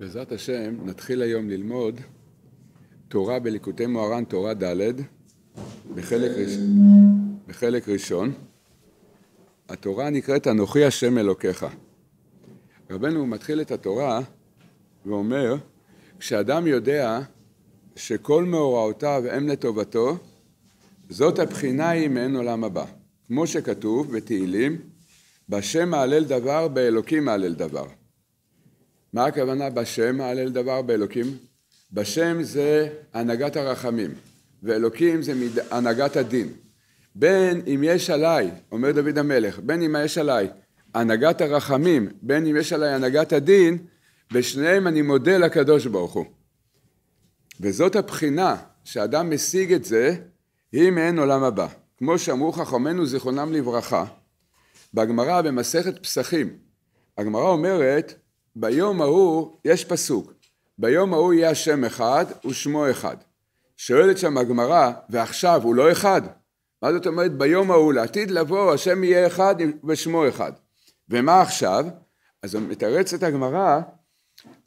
בעזרת השם, נתחיל היום ללמוד תורה בליקוטי מוהר"ן, תורה ד', בחלק, ראש... בחלק ראשון. התורה נקראת אנוכי השם אלוקיך. רבנו מתחיל את התורה ואומר, כשאדם יודע שכל מאורעותיו הם לטובתו, זאת הבחינה היא מעין עולם הבא. כמו שכתוב בתהילים, בשם מהלל דבר, באלוקים מהלל דבר. מה הכוונה בשם הלל דבר באלוקים? בשם זה הנהגת הרחמים, ואלוקים זה הנהגת הדין. בין אם יש עליי, אומר דוד המלך, בין אם יש עליי הנהגת הרחמים, בין אם יש עליי הנהגת הדין, בשניהם אני מודה לקדוש ברוך הוא. וזאת הבחינה שאדם משיג את זה, היא מעין עולם הבא. כמו שאמרו חכמינו זיכרונם לברכה, בגמרא במסכת פסחים, הגמרא אומרת ביום ההוא, יש פסוק, ביום ההוא יהיה השם אחד ושמו אחד. שואלת שם הגמרא, ועכשיו הוא לא אחד? מה זאת אומרת ביום ההוא, לעתיד לבוא, השם יהיה אחד ושמו אחד. ומה עכשיו? אז מתרצת הגמרא,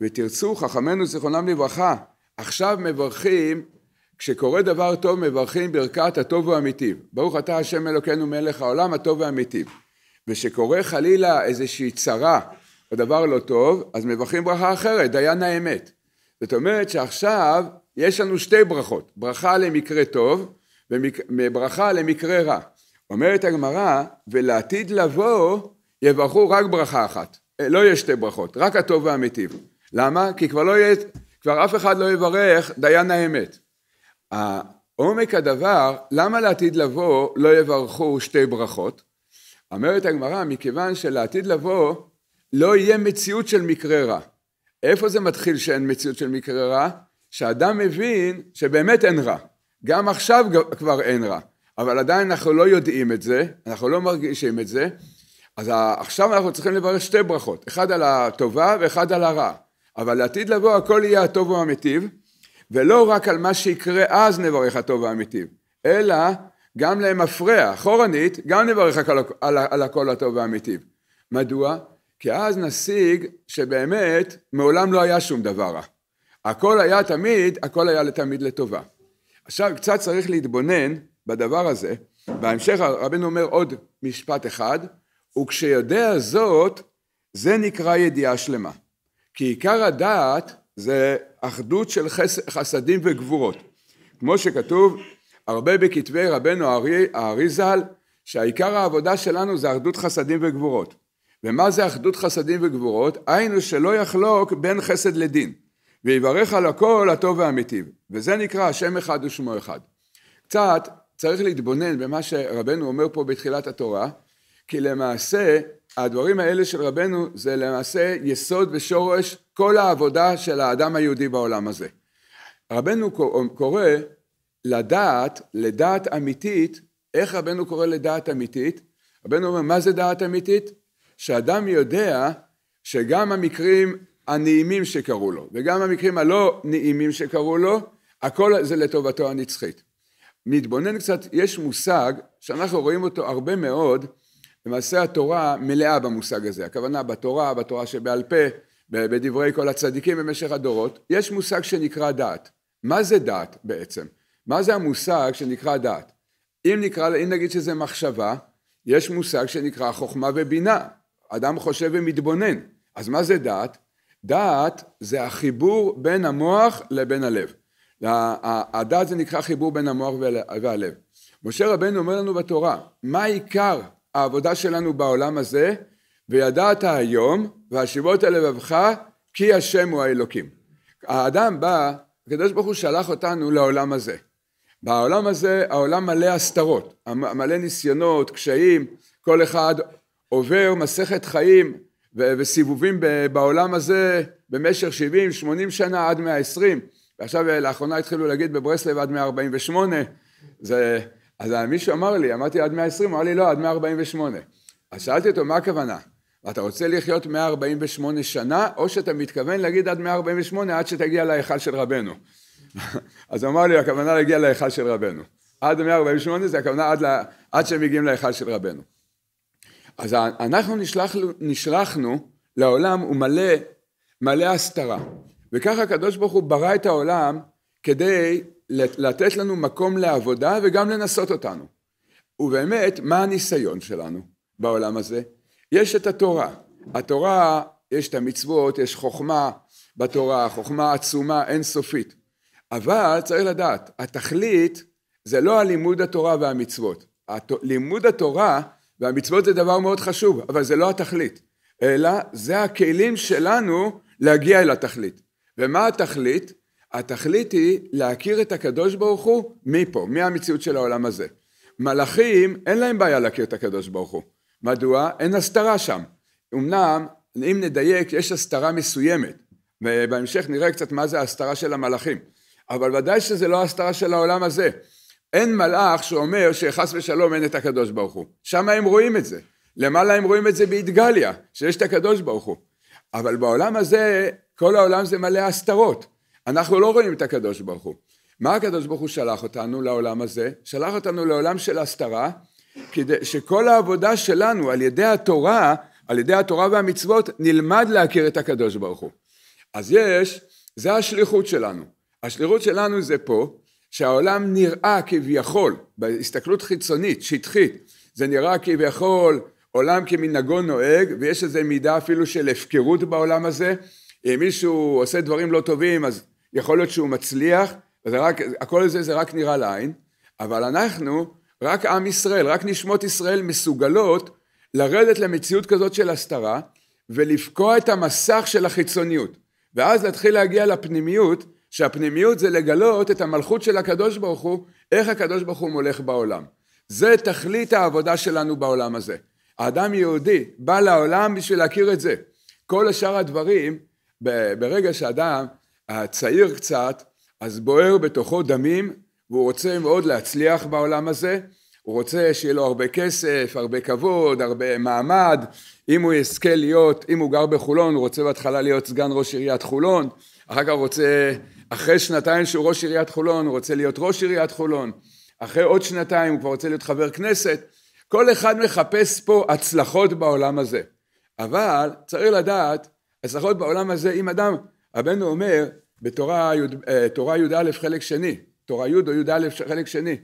ותרצו חכמינו זיכרונם לברכה, עכשיו מברכים, כשקורה דבר טוב מברכים ברכת הטוב והמיטיב. ברוך אתה השם אלוקינו מלך העולם הטוב והמיטיב. ושקורה חלילה איזושהי צרה הדבר לא טוב, אז מברכים ברכה אחרת, דיין האמת. זאת אומרת שעכשיו יש לנו שתי ברכות, ברכה למקרה טוב וברכה למקרה רע. אומרת הגמרא, ולעתיד לבוא יברכו רק ברכה אחת. אה, לא יש שתי ברכות, רק הטוב והמיטיב. למה? כי כבר לא יהיה, כבר אף אחד לא יברך דיין האמת. עומק הדבר, למה לעתיד לבוא לא יברכו שתי ברכות? אומרת הגמרא, מכיוון שלעתיד לבוא לא יהיה מציאות של מקרה רע. איפה זה מתחיל שאין מציאות של מקרה רע? שאדם מבין שבאמת אין רע. גם עכשיו כבר אין רע, אבל עדיין אנחנו לא יודעים את זה, אנחנו לא מרגישים את זה, אז עכשיו אנחנו צריכים לברך שתי ברכות, אחד על הטובה ואחד על הרע, אבל לעתיד לבוא הכל יהיה הטוב והמיטיב, ולא רק על מה שיקרה אז נברך הטוב והמיטיב, אלא גם למפרע, אחורנית, גם נברך על, על הכל הטוב והמיטיב. מדוע? כי אז נשיג שבאמת מעולם לא היה שום דבר רע. הכל היה תמיד, הכל היה תמיד לטובה. עכשיו קצת צריך להתבונן בדבר הזה. בהמשך רבנו אומר עוד משפט אחד, וכשיודע זאת, זה נקרא ידיעה שלמה. כי עיקר הדעת זה אחדות של חס, חסדים וגבורות. כמו שכתוב הרבה בכתבי רבנו הארי, הארי ז"ל, שהעיקר העבודה שלנו זה אחדות חסדים וגבורות. ומה זה אחדות חסדים וגבורות? היינו שלא יחלוק בין חסד לדין, ויברך על הכל הטוב והמיטיב, וזה נקרא השם אחד ושמו אחד. קצת צריך להתבונן במה שרבנו אומר פה בתחילת התורה, כי למעשה הדברים האלה של רבנו זה למעשה יסוד ושורש כל העבודה של האדם היהודי בעולם הזה. רבנו קורא לדעת, לדעת אמיתית, איך רבנו קורא לדעת אמיתית? רבנו אומר, מה זה דעת אמיתית? שאדם יודע שגם המקרים הנעימים שקרו לו וגם המקרים הלא נעימים שקרו לו, הכל זה לטובתו הנצחית. מתבונן קצת, יש מושג שאנחנו רואים אותו הרבה מאוד, למעשה התורה מלאה במושג הזה, הכוונה בתורה, בתורה שבעל פה, בדברי כל הצדיקים במשך הדורות, יש מושג שנקרא דעת. מה זה דעת בעצם? מה זה המושג שנקרא דעת? אם, נקרא, אם נגיד שזה מחשבה, יש מושג שנקרא חוכמה ובינה. אדם חושב ומתבונן. אז מה זה דעת? דעת זה החיבור בין המוח לבין הלב. הדעת זה נקרא חיבור בין המוח והלב. משה רבנו אומר לנו בתורה, מה עיקר העבודה שלנו בעולם הזה? וידעת היום והשיבות אל לבבך כי השם הוא האלוקים. האדם בא, הקדוש ברוך הוא שלח אותנו לעולם הזה. בעולם הזה העולם מלא הסתרות, מלא ניסיונות, קשיים, כל אחד עובר מסכת חיים וסיבובים בעולם הזה במשך 70, 80 שנה עד 120 ועכשיו אה, לאחרונה התחילו להגיד בברסלב עד 148 זה, אז אה, מישהו אמר לי, אמרתי עד 120, אמר לי לא עד 148 אז שאלתי אותו מה הכוונה? אתה רוצה לחיות 148 שנה או שאתה מתכוון להגיד עד 148 עד שתגיע להיכל של רבנו אז אמר לי הכוונה להגיע להיכל של רבנו עד 148 זה הכוונה עד, לה, עד שהם מגיעים להיכל של רבנו אז אנחנו נשלח, נשלחנו לעולם, ומלא מלא, מלא הסתרה. וככה הקדוש ברוך הוא ברא את העולם כדי לתת לנו מקום לעבודה וגם לנסות אותנו. ובאמת, מה הניסיון שלנו בעולם הזה? יש את התורה. התורה, יש את המצוות, יש חוכמה בתורה, חוכמה עצומה, אינסופית. אבל צריך לדעת, התכלית זה לא הלימוד התורה והמצוות. לימוד התורה והמצוות זה דבר מאוד חשוב, אבל זה לא התכלית, אלא זה הכלים שלנו להגיע אל התכלית. ומה התכלית? התכלית היא להכיר את הקדוש ברוך הוא מפה, מהמציאות של העולם הזה. מלאכים, אין להם בעיה להכיר את הקדוש ברוך הוא. מדוע? אין הסתרה שם. אמנם, אם נדייק, יש הסתרה מסוימת, ובהמשך נראה קצת מה זה ההסתרה של המלאכים, אבל ודאי שזה לא ההסתרה של העולם הזה. אין מלאך שאומר שחס ושלום אין את הקדוש ברוך הוא. שם הם רואים את זה. למעלה הם רואים את זה באתגליה, שיש את הקדוש ברוך הוא. אבל בעולם הזה, כל העולם זה מלא הסתרות. אנחנו לא רואים את הקדוש ברוך הוא. מה הקדוש ברוך הוא שלח אותנו לעולם הזה? שלח אותנו לעולם של הסתרה, כדי שכל העבודה שלנו על ידי התורה, על ידי התורה והמצוות, נלמד להכיר את הקדוש ברוך הוא. אז יש, זה השליחות שלנו. השליחות שלנו זה פה, שהעולם נראה כביכול, בהסתכלות חיצונית, שטחית, זה נראה כביכול עולם כמנהגו נוהג, ויש איזו מידה אפילו של הפקרות בעולם הזה. אם מישהו עושה דברים לא טובים, אז יכול להיות שהוא מצליח, רק, הכל זה, זה רק נראה לעין, אבל אנחנו, רק עם ישראל, רק נשמות ישראל מסוגלות לרדת למציאות כזאת של הסתרה, ולפקוע את המסך של החיצוניות, ואז להתחיל להגיע לפנימיות, שהפנימיות זה לגלות את המלכות של הקדוש ברוך הוא, איך הקדוש ברוך הוא מולך בעולם. זה תכלית העבודה שלנו בעולם הזה. האדם יהודי בא לעולם בשביל להכיר את זה. כל השאר הדברים, ברגע שאדם הצעיר קצת, אז בוער בתוכו דמים, והוא רוצה מאוד להצליח בעולם הזה, הוא רוצה שיהיה לו הרבה כסף, הרבה כבוד, הרבה מעמד, אם הוא יזכה להיות, אם הוא גר בחולון, הוא רוצה בהתחלה להיות סגן ראש עיריית חולון, אחר כך הוא רוצה אחרי שנתיים שהוא ראש עיריית חולון, הוא רוצה להיות ראש עיריית חולון, אחרי עוד שנתיים הוא כבר רוצה להיות חבר כנסת, כל אחד מחפש פה הצלחות בעולם הזה. אבל צריך לדעת, הצלחות בעולם הזה, אם אדם, רבנו אומר בתורה אה, י"א חלק שני, תורה י' או י"א חלק שני,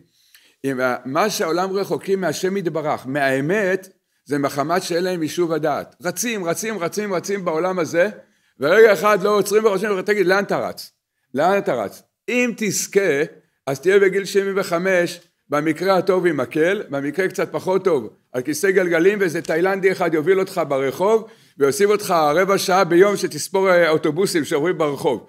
אם אה, מה שהעולם רחוקים מהשם יתברך, מהאמת, זה מחמת שאין להם יישוב הדעת. רצים, רצים, רצים, רצים בעולם הזה, ורגע אחד לא עוצרים וחושבים, תגיד, לאן אתה רץ? לאן אתה רץ? אם תזכה, אז תהיה בגיל 75, במקרה הטוב עם מקל, במקרה קצת פחות טוב, על כיסא גלגלים ואיזה תאילנדי אחד יוביל אותך ברחוב ויוסיף אותך רבע שעה ביום שתספור אה, אוטובוסים שעוברים ברחוב.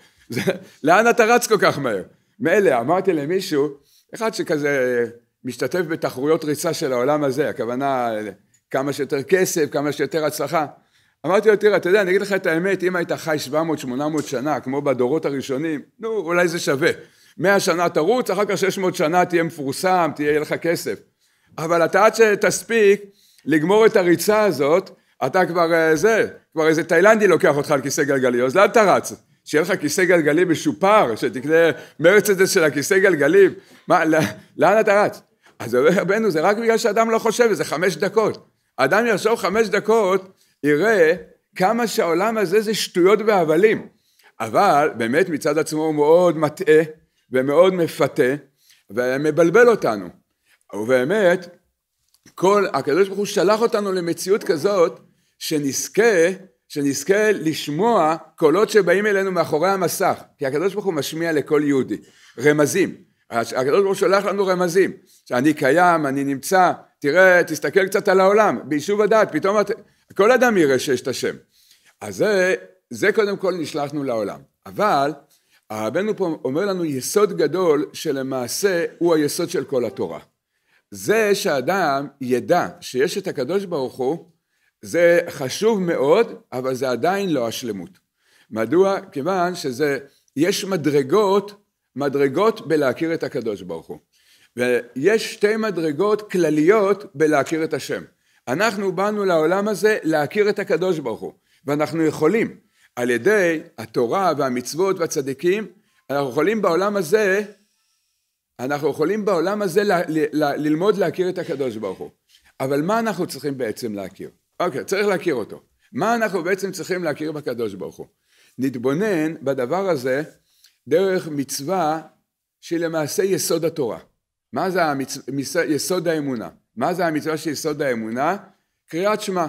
לאן אתה רץ כל כך מהר? מילא, אמרתי למישהו, אחד שכזה אה, משתתף בתחרויות ריצה של העולם הזה, הכוונה אה, כמה שיותר כסף, כמה שיותר הצלחה. אמרתי לו, תראה, אתה יודע, אני אגיד לך את האמת, אם היית חי 700-800 שנה, כמו בדורות הראשונים, נו, אולי זה שווה. 100 שנה תרוץ, אחר כך 600 שנה תהיה מפורסם, תהיה לך כסף. אבל אתה עד שתספיק לגמור את הריצה הזאת, אתה כבר אה, זה, כבר איזה תאילנדי לוקח אותך על כיסא גלגלי, אז לאן אתה רץ? שיהיה לך כיסא גלגלי משופר, שתקנה מרצדס של הכיסא גלגלים, מה, לא, לאן אתה רץ? אז רבנו, זה רק בגלל שאדם לא חושב, זה חמש דקות. אדם יחשוב חמש דקות, יראה כמה שהעולם הזה זה שטויות והבלים. אבל באמת מצד עצמו הוא מאוד מטעה ומאוד מפתה ומבלבל אותנו. ובאמת, כל, הקדוש ברוך הוא שלח אותנו למציאות כזאת שנזכה, שנזכה לשמוע קולות שבאים אלינו מאחורי המסך. כי הקדוש ברוך הוא משמיע לכל יהודי. רמזים. הקדוש ברוך הוא שולח לנו רמזים. שאני קיים, אני נמצא, תראה, תסתכל קצת על העולם, ביישוב הדעת, פתאום כל אדם יראה שיש את השם. אז זה, זה קודם כל נשלחנו לעולם. אבל רבנו פה אומר לנו יסוד גדול שלמעשה הוא היסוד של כל התורה. זה שאדם ידע שיש את הקדוש ברוך הוא, זה חשוב מאוד, אבל זה עדיין לא השלמות. מדוע? כיוון שזה, יש מדרגות, מדרגות בלהכיר את הקדוש ברוך הוא. ויש שתי מדרגות כלליות בלהכיר את השם. אנחנו באנו לעולם הזה להכיר את הקדוש ברוך הוא, ואנחנו יכולים, על ידי התורה והמצוות והצדיקים, אנחנו יכולים בעולם הזה, אנחנו יכולים בעולם הזה ל, ל, ל, ללמוד להכיר את הקדוש ברוך הוא. אבל מה אנחנו צריכים בעצם להכיר? אוקיי, okay, צריך להכיר אותו. מה אנחנו בעצם צריכים להכיר בקדוש ברוך הוא? נתבונן בדבר הזה דרך מצווה שהיא למעשה יסוד התורה. מה זה המצ... יסוד האמונה? מה זה המצווה של יסוד האמונה? קריאת שמע.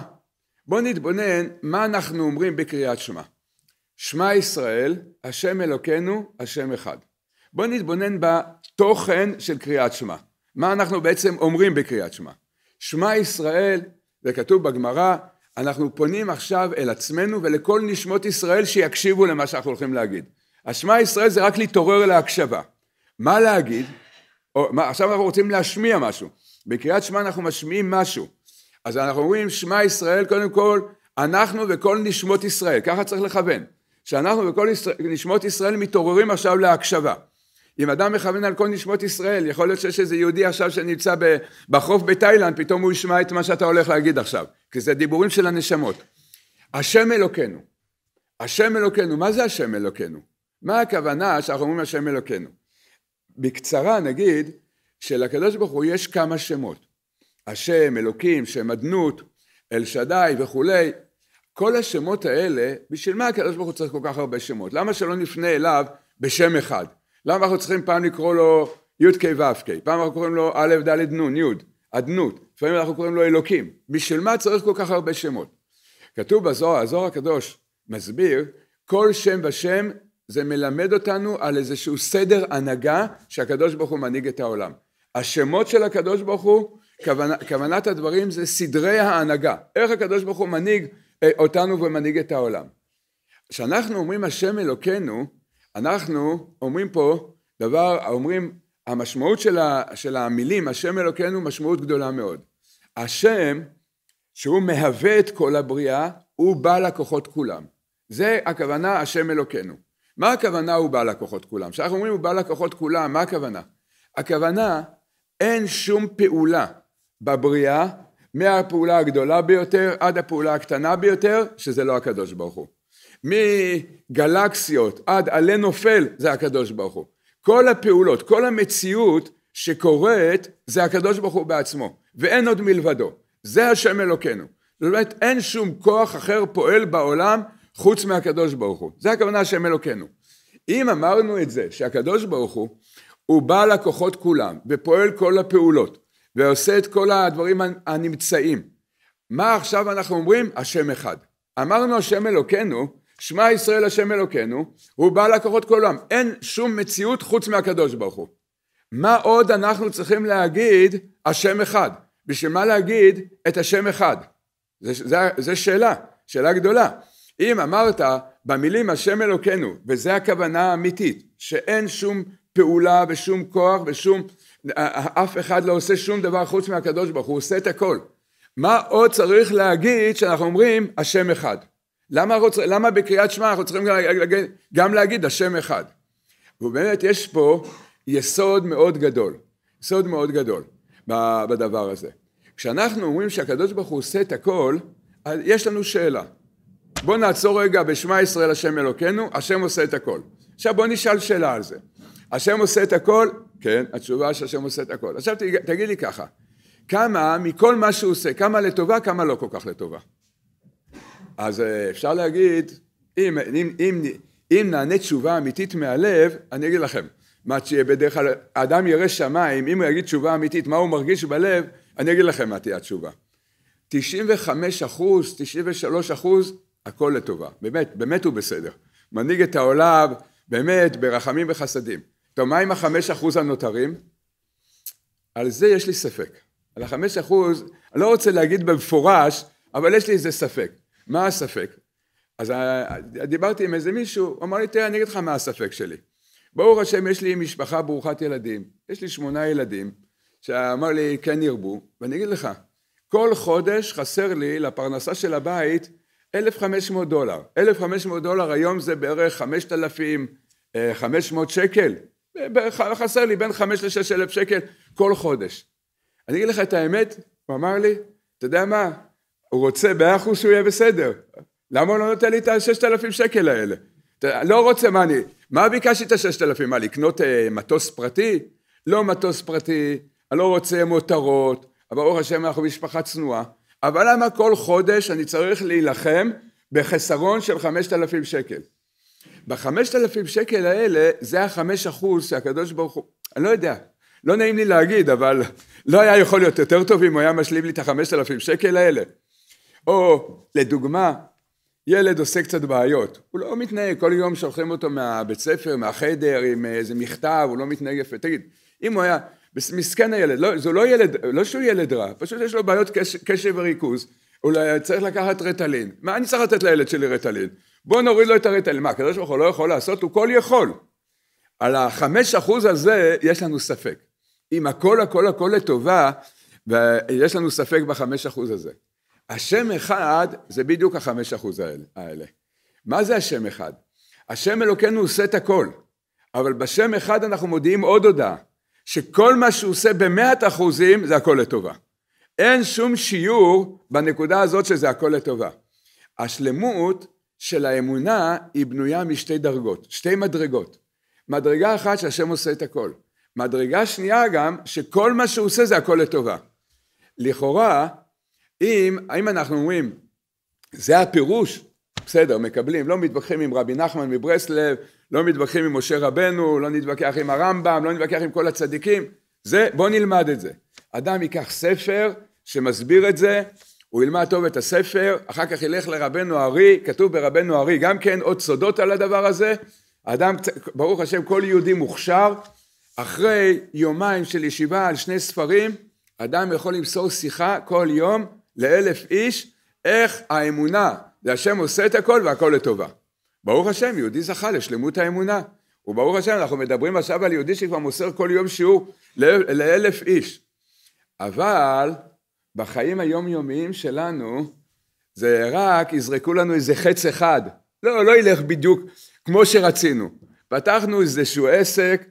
בואו נתבונן מה אנחנו אומרים בקריאת שמע. שמע ישראל, השם אלוקינו, השם אחד. בואו נתבונן בתוכן של קריאת שמע. מה אנחנו בעצם אומרים בקריאת שמע. שמע ישראל, זה כתוב בגמרא, אנחנו פונים עכשיו אל עצמנו ולכל נשמות ישראל שיקשיבו למה שאנחנו הולכים להגיד. השמע ישראל זה רק להתעורר להקשבה. מה להגיד? או, מה, עכשיו אנחנו רוצים להשמיע משהו. בקריאת שמע אנחנו משמיעים משהו. אז אנחנו אומרים שמע ישראל קודם כל אנחנו וכל נשמות ישראל, ככה צריך לכוון. שאנחנו וכל ישראל, נשמות ישראל מתעוררים עכשיו להקשבה. אם אדם מכוון על כל נשמות ישראל, יכול להיות שיש איזה יהודי עכשיו שנמצא בחוף בתאילנד, פתאום הוא ישמע את מה שאתה הולך להגיד עכשיו, כי זה דיבורים של הנשמות. השם אלוקינו, השם אלוקינו, מה זה השם אלוקינו? מה הכוונה שאנחנו אומרים השם אלוקינו? בקצרה נגיד, שלקדוש ברוך הוא יש כמה שמות. השם, אלוקים, שם אדנות, אל שדי וכולי. כל השמות האלה, בשביל מה הקדוש ברוך הוא צריך כל כך הרבה שמות? למה שלא נפנה אליו בשם אחד? למה אנחנו צריכים פעם לקרוא לו י"ק ו"ק, פעם אנחנו קוראים לו א' ד' נ' י', אדנות, לפעמים אנחנו קוראים לו אלוקים. בשביל מה צריך כל כך הרבה שמות? כתוב בזוהר, הזוהר הקדוש מסביר, כל שם ושם זה מלמד אותנו על איזשהו סדר הנהגה שהקדוש ברוך הוא מנהיג את העולם. השמות של הקדוש ברוך הוא, כוונת, כוונת הדברים זה סדרי ההנהגה. איך הקדוש ברוך הוא מנהיג אה, אותנו ומנהיג את העולם. כשאנחנו אומרים השם אלוקינו, אנחנו אומרים פה דבר, אומרים, המשמעות של, ה, של המילים השם אלוקינו משמעות גדולה מאוד. השם, שהוא מהווה את כל הבריאה, הוא בעל הכוחות כולם. זה הכוונה השם אלוקינו. מה הכוונה הוא בעל הכוחות כולם? כשאנחנו אומרים הוא בעל הכוחות כולם, מה הכוונה? הכוונה אין שום פעולה בבריאה, מהפעולה הגדולה ביותר עד הפעולה הקטנה ביותר, שזה לא הקדוש ברוך הוא. מגלקסיות עד עלה נופל, זה הקדוש ברוך הוא. כל הפעולות, כל המציאות שקורית, זה הקדוש ברוך הוא בעצמו, ואין עוד מלבדו. זה השם אלוקינו. זאת אומרת, אין שום כוח אחר פועל בעולם חוץ מהקדוש ברוך הוא. זה הכוונה השם אלוקינו. אם אמרנו את זה, שהקדוש ברוך הוא הוא בעל הכוחות כולם, ופועל כל הפעולות, ועושה את כל הדברים הנמצאים. מה עכשיו אנחנו אומרים? השם אחד. אמרנו השם אלוקינו, שמע ישראל השם אלוקינו, הוא בעל הכוחות כולם. אין שום מציאות חוץ מהקדוש ברוך הוא. מה עוד אנחנו צריכים להגיד השם אחד? בשביל מה להגיד את השם אחד? זו שאלה, שאלה גדולה. אם אמרת במילים השם אלוקינו, וזו הכוונה האמיתית, שאין שום פעולה ושום כוח ושום, אף אחד לא עושה שום דבר חוץ מהקדוש ברוך הוא, עושה את הכל. מה עוד צריך להגיד שאנחנו אומרים השם אחד? למה, רוצ... למה בקריאת שמע אנחנו צריכים גם להגיד, גם להגיד השם אחד? ובאמת יש פה יסוד מאוד גדול, יסוד מאוד גדול בדבר הזה. כשאנחנו אומרים שהקדוש ברוך הוא עושה את הכל, אז יש לנו שאלה. בואו נעצור רגע בשמע ישראל השם אלוקינו, השם עושה את הכל. עכשיו בואו נשאל שאלה על זה. השם עושה את הכל? כן, התשובה שהשם עושה את הכל. עכשיו תגיד לי ככה, כמה מכל מה שהוא עושה, כמה לטובה, כמה לא כל כך לטובה. אז אה, אפשר להגיד, אם, אם, אם, אם נענה תשובה אמיתית מהלב, אני אגיד לכם, מה תהיה בדרך כלל, אדם ירא שמיים, אם הוא יגיד תשובה אמיתית, מה הוא מרגיש בלב, אני אגיד לכם מה תהיה התשובה. 95 אחוז, 93 אחוז, הכל לטובה. באמת, באמת הוא בסדר. מנהיג את העולם, באמת, ברחמים וחסדים. טוב, מה עם החמש אחוז הנותרים? על זה יש לי ספק. על החמש אחוז, אני לא רוצה להגיד במפורש, אבל יש לי איזה ספק. מה הספק? אז אה, דיברתי עם איזה מישהו, הוא אמר לי, תראה, אני אגיד לך מה הספק שלי. ברוך השם, יש לי משפחה ברוכת ילדים. יש לי שמונה ילדים, שאמר לי, כן ירבו, ואני אגיד לך, כל חודש חסר לי לפרנסה של הבית 1,500 דולר. 1,500 דולר היום זה בערך 5,500 אה, שקל. חסר לי בין חמש לשש אלף שקל כל חודש. אני אגיד לך את האמת, הוא אמר לי, אתה יודע מה, הוא רוצה מאה אחוז שהוא יהיה בסדר. למה הוא לא נותן לי את הששת אלפים שקל האלה? לא רוצה, מה אני, מה ביקשתי את הששת אלפים? מה, לקנות אה, מטוס פרטי? לא מטוס פרטי, אני לא רוצה מותרות, אבל ברוך השם אנחנו משפחה צנועה. אבל למה כל חודש אני צריך להילחם בחסרון של חמשת אלפים שקל? בחמשת אלפים שקל האלה, זה החמש אחוז שהקדוש ברוך הוא, אני לא יודע, לא נעים לי להגיד, אבל לא היה יכול להיות יותר טוב אם הוא היה משלים לי את החמשת אלפים שקל האלה. או לדוגמה, ילד עושה קצת בעיות, הוא לא מתנהג, כל יום שולחים אותו מהבית ספר, מהחדר, עם איזה מכתב, הוא לא מתנהג יפה. תגיד, אם הוא היה, מסכן הילד, לא, זה לא ילד, לא שהוא ילד רע, פשוט יש לו בעיות קש, קשב וריכוז, אולי צריך לקחת רטלין. מה אני צריך לתת לילד שלי רטלין? בוא נוריד לו את הרטל. מה, הקדוש ברוך הוא לא יכול לעשות? הוא כל יכול. על החמש אחוז הזה יש לנו ספק. אם הכל הכל הכל לטובה, יש לנו ספק בחמש אחוז הזה. השם אחד זה בדיוק החמש אחוז האלה. מה זה השם אחד? השם אלוקינו עושה את הכל, אבל בשם אחד אנחנו מודיעים עוד הודעה, שכל מה שהוא עושה במאת אחוזים זה הכל לטובה. אין שום שיעור בנקודה הזאת שזה הכל לטובה. השלמות של האמונה היא בנויה משתי דרגות, שתי מדרגות. מדרגה אחת שהשם עושה את הכל. מדרגה שנייה גם, שכל מה שהוא עושה זה הכל לטובה. לכאורה, אם, האם אנחנו אומרים, זה הפירוש, בסדר, מקבלים, לא מתווכחים עם רבי נחמן מברסלב, לא מתווכחים עם משה רבנו, לא נתווכח עם הרמב"ם, לא נתווכח עם כל הצדיקים, זה, בוא נלמד את זה. אדם ייקח ספר שמסביר את זה, הוא ילמד טוב את הספר, אחר כך ילך לרבנו ארי, כתוב ברבנו ארי גם כן עוד סודות על הדבר הזה. אדם, ברוך השם, כל יהודי מוכשר, אחרי יומיים של ישיבה על שני ספרים, אדם יכול למסור שיחה כל יום לאלף איש, איך האמונה, זה השם עושה את הכל והכל לטובה. ברוך השם, יהודי זכה לשלמות האמונה. וברוך השם, אנחנו מדברים עכשיו על יהודי שכבר מוסר כל יום שיעור לאלף איש. אבל בחיים היומיומיים שלנו, זה רק יזרקו לנו איזה חץ אחד. לא, לא ילך בדיוק כמו שרצינו. פתחנו איזשהו עסק,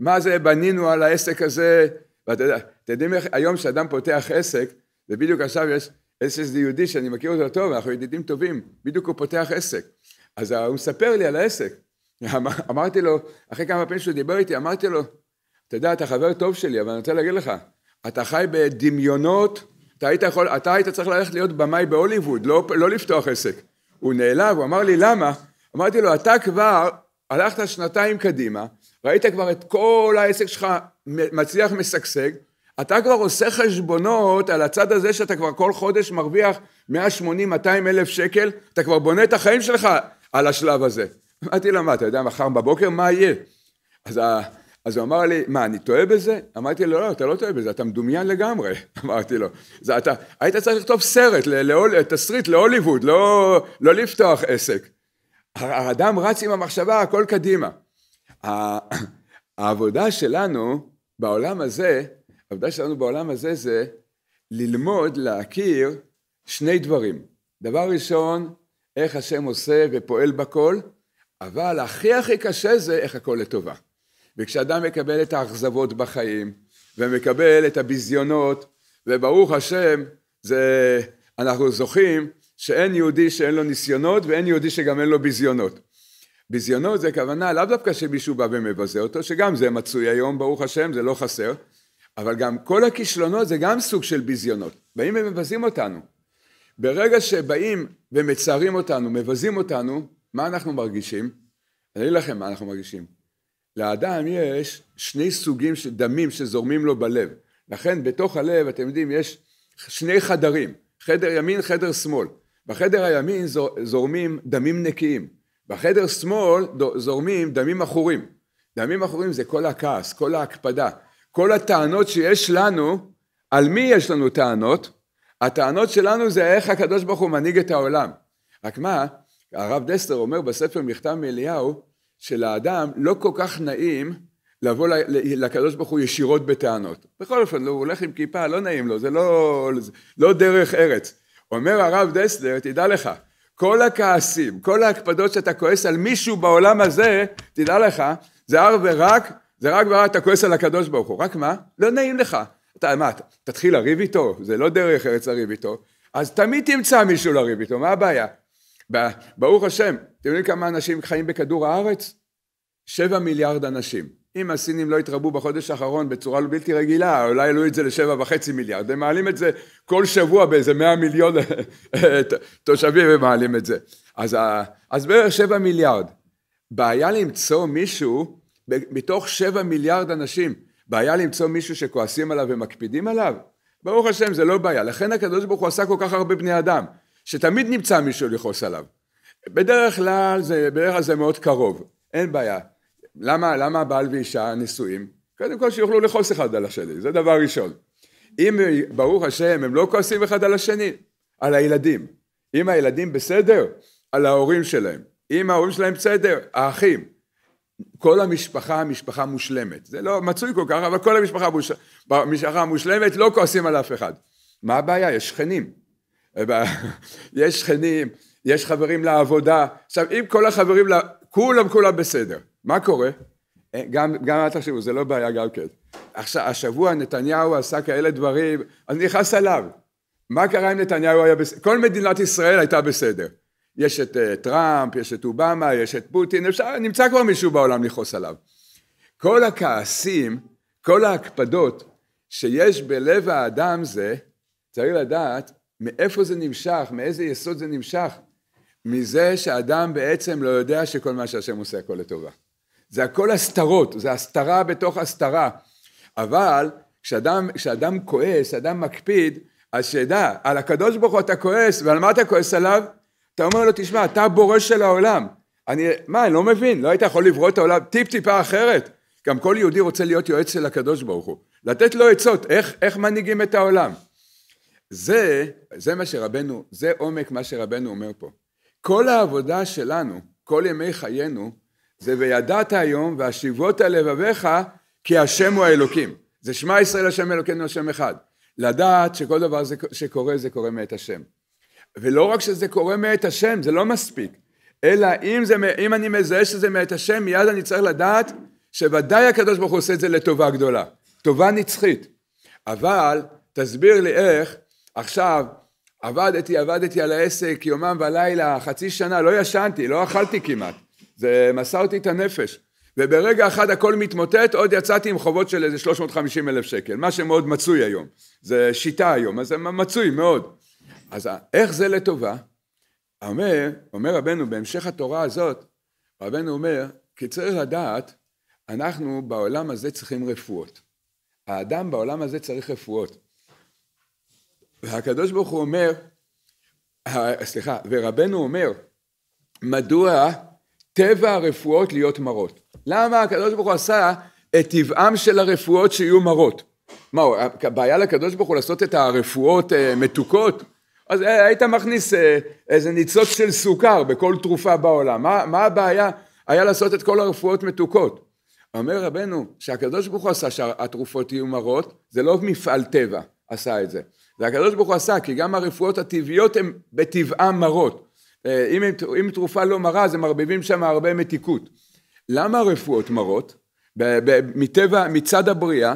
מה זה בנינו על העסק הזה, ואתה יודע, אתם יודעים איך היום כשאדם פותח עסק, ובדיוק עכשיו יש איזה יהודי שאני מכיר אותו טוב, אנחנו ידידים טובים, בדיוק הוא פותח עסק. אז הוא מספר לי על העסק. אמרתי לו, אחרי כמה פעמים שהוא דיבר איתי, אמרתי לו, אתה יודע, אתה חבר טוב שלי, אבל אני רוצה להגיד לך, אתה חי בדמיונות אתה היית יכול, אתה היית צריך ללכת להיות במאי בהוליווד, לא, לא לפתוח עסק. הוא נעלב, הוא אמר לי, למה? אמרתי לו, אתה כבר הלכת שנתיים קדימה, ראית כבר את כל העסק שלך מצליח משגשג, אתה כבר עושה חשבונות על הצד הזה שאתה כבר כל חודש מרוויח 180-200 אלף שקל, אתה כבר בונה את החיים שלך על השלב הזה. אמרתי לו, מה, אתה יודע מחר בבוקר מה יהיה? אז אז הוא אמר לי, מה, אני טועה בזה? אמרתי לו, לא, לא, אתה לא טועה בזה, אתה מדומיין לגמרי, אמרתי לו. זה אתה, היית צריך לכתוב סרט, תסריט להוליווד, לא, לא לפתוח עסק. האדם רץ עם המחשבה, הכל קדימה. העבודה שלנו בעולם הזה, העבודה שלנו בעולם הזה זה ללמוד להכיר שני דברים. דבר ראשון, איך השם עושה ופועל בכל, אבל הכי הכי קשה זה איך הכל לטובה. וכשאדם מקבל את האכזבות בחיים, ומקבל את הביזיונות, וברוך השם, זה, אנחנו זוכים שאין יהודי שאין לו ניסיונות, ואין יהודי שגם אין לו ביזיונות. ביזיונות זה כוונה לאו דווקא שמישהו בא ומבזה אותו, שגם זה מצוי היום, ברוך השם, זה לא חסר, אבל גם כל הכישלונות זה גם סוג של ביזיונות. באים ומבזים אותנו. ברגע שבאים ומצערים אותנו, מבזים אותנו, מה אנחנו מרגישים? אני אגיד לכם מה אנחנו מרגישים. לאדם יש שני סוגים של דמים שזורמים לו בלב. לכן בתוך הלב, אתם יודעים, יש שני חדרים, חדר ימין, חדר שמאל. בחדר הימין זורמים דמים נקיים, בחדר שמאל זורמים דמים עכורים. דמים עכורים זה כל הכעס, כל ההקפדה, כל הטענות שיש לנו, על מי יש לנו טענות? הטענות שלנו זה איך הקדוש ברוך הוא מנהיג את העולם. רק מה, הרב דסלר אומר בספר מכתב מאליהו, של האדם לא כל כך נעים לבוא לקדוש ברוך הוא ישירות בטענות. בכל אופן, לא, הוא הולך עם כיפה, לא נעים לו, זה לא, זה לא דרך ארץ. אומר הרב דסלר, תדע לך, כל הכעסים, כל ההקפדות שאתה כועס על מישהו בעולם הזה, תדע לך, זה הר ורק, זה רק ורק אתה כועס על הקדוש ברוך הוא. רק מה? לא נעים לך. אתה, מה, תתחיל לריב איתו? זה לא דרך ארץ לריב איתו. אז תמיד תמצא מישהו לריב איתו, מה הבעיה? ברוך השם, אתם יודעים כמה אנשים חיים בכדור הארץ? שבע מיליארד אנשים. אם הסינים לא התרבו בחודש האחרון בצורה לא בלתי רגילה, אולי העלו את זה לשבע וחצי מיליארד. הם מעלים את זה כל שבוע באיזה מאה מיליון אה, תושבים הם מעלים את זה. אז, אז בערך שבע מיליארד. בעיה למצוא מישהו, מתוך שבע מיליארד אנשים, בעיה למצוא מישהו שכועסים עליו ומקפידים עליו? ברוך השם, זה לא בעיה. לכן הקדוש ברוך הוא עשה כל כך הרבה בני אדם. שתמיד נמצא מישהו לכעוס עליו. בדרך כלל זה, בדרך כלל זה מאוד קרוב, אין בעיה. למה, למה בעל ואישה נשואים? קודם כל שיוכלו לכעוס אחד על השני, זה דבר ראשון. אם ברוך השם הם לא כועסים אחד על השני, על הילדים. אם הילדים בסדר, על ההורים שלהם. אם ההורים שלהם בסדר, האחים. כל המשפחה, המשפחה מושלמת. זה לא מצוי כל כך, אבל כל המשפחה, המשפחה מושלמת, לא כועסים על אף אחד. מה הבעיה? יש שכנים. אה, יש שכנים, יש חברים לעבודה. עכשיו, אם כל החברים, לה... כולם כולם בסדר, מה קורה? אה, גם, גם אל תחשבו, זה לא בעיה גם כן. עכשיו, השבוע נתניהו עשה כאלה דברים, אז נכנס עליו. מה קרה אם נתניהו היה בסדר? כל מדינת ישראל הייתה בסדר. יש את uh, טראמפ, יש את אובמה, יש את פוטין, אפשר, נמצא כבר מישהו בעולם לכעוס עליו. כל הכעסים, כל ההקפדות שיש בלב האדם זה, צריך לדעת מאיפה זה נמשך, מאיזה יסוד זה נמשך? מזה שאדם בעצם לא יודע שכל מה שהשם עושה הכל לטובה. זה הכל הסתרות, זה הסתרה בתוך הסתרה. אבל כשאדם, כשאדם כועס, אדם מקפיד, אז שידע, על הקדוש ברוך הוא אתה כועס, ועל מה אתה כועס עליו? אתה אומר לו, תשמע, אתה הבורא של העולם. אני, מה, אני לא מבין, לא היית יכול לברוא את העולם טיפ-טיפה אחרת. גם כל יהודי רוצה להיות יועץ של הקדוש ברוך הוא. לתת לו עצות, איך, איך מנהיגים את העולם. זה, זה מה שרבנו, זה עומק מה שרבנו אומר פה. כל העבודה שלנו, כל ימי חיינו, זה וידעת היום והשיבות על לבביך כי השם הוא האלוקים. זה שמע ישראל השם אלוקינו השם אחד. לדעת שכל דבר זה, שקורה זה קורה מאת השם. ולא רק שזה קורה מאת השם, זה לא מספיק. אלא אם, זה, אם אני מזהה שזה מאת השם, מיד אני צריך לדעת שוודאי הקדוש ברוך הוא עושה את זה לטובה גדולה. טובה נצחית. אבל תסביר לי איך עכשיו, עבדתי, עבדתי על העסק יומם ולילה, חצי שנה, לא ישנתי, לא אכלתי כמעט. זה מסר אותי את הנפש. וברגע אחד הכל מתמוטט, עוד יצאתי עם חובות של איזה 350 אלף שקל, מה שמאוד מצוי היום. זה שיטה היום, אז זה מצוי מאוד. אז איך זה לטובה? אומר, אומר רבנו בהמשך התורה הזאת, רבנו אומר, כי צריך לדעת, אנחנו בעולם הזה צריכים רפואות. האדם בעולם הזה צריך רפואות. והקדוש ברוך הוא אומר, סליחה, ורבנו אומר, מדוע טבע הרפואות להיות מרות? למה הקדוש ברוך הוא עשה את טבעם של הרפואות שיהיו מרות? מה, הבעיה לקדוש ברוך הוא לעשות את הרפואות אה, מתוקות? אז אה, היית מכניס אה, איזה ניצוץ של סוכר בכל תרופה בעולם, מה, מה הבעיה היה לעשות את כל הרפואות מתוקות? אומר רבנו, שהקדוש ברוך הוא עשה שהתרופות יהיו מרות, זה לא מפעל טבע עשה את זה. והקדוש ברוך הוא עשה, כי גם הרפואות הטבעיות הן בטבען מרות. אה, אם, אם תרופה לא מרה, אז הם מרביבים שם הרבה מתיקות. למה הרפואות מרות? ב, ב, מטבע, מצד הבריאה,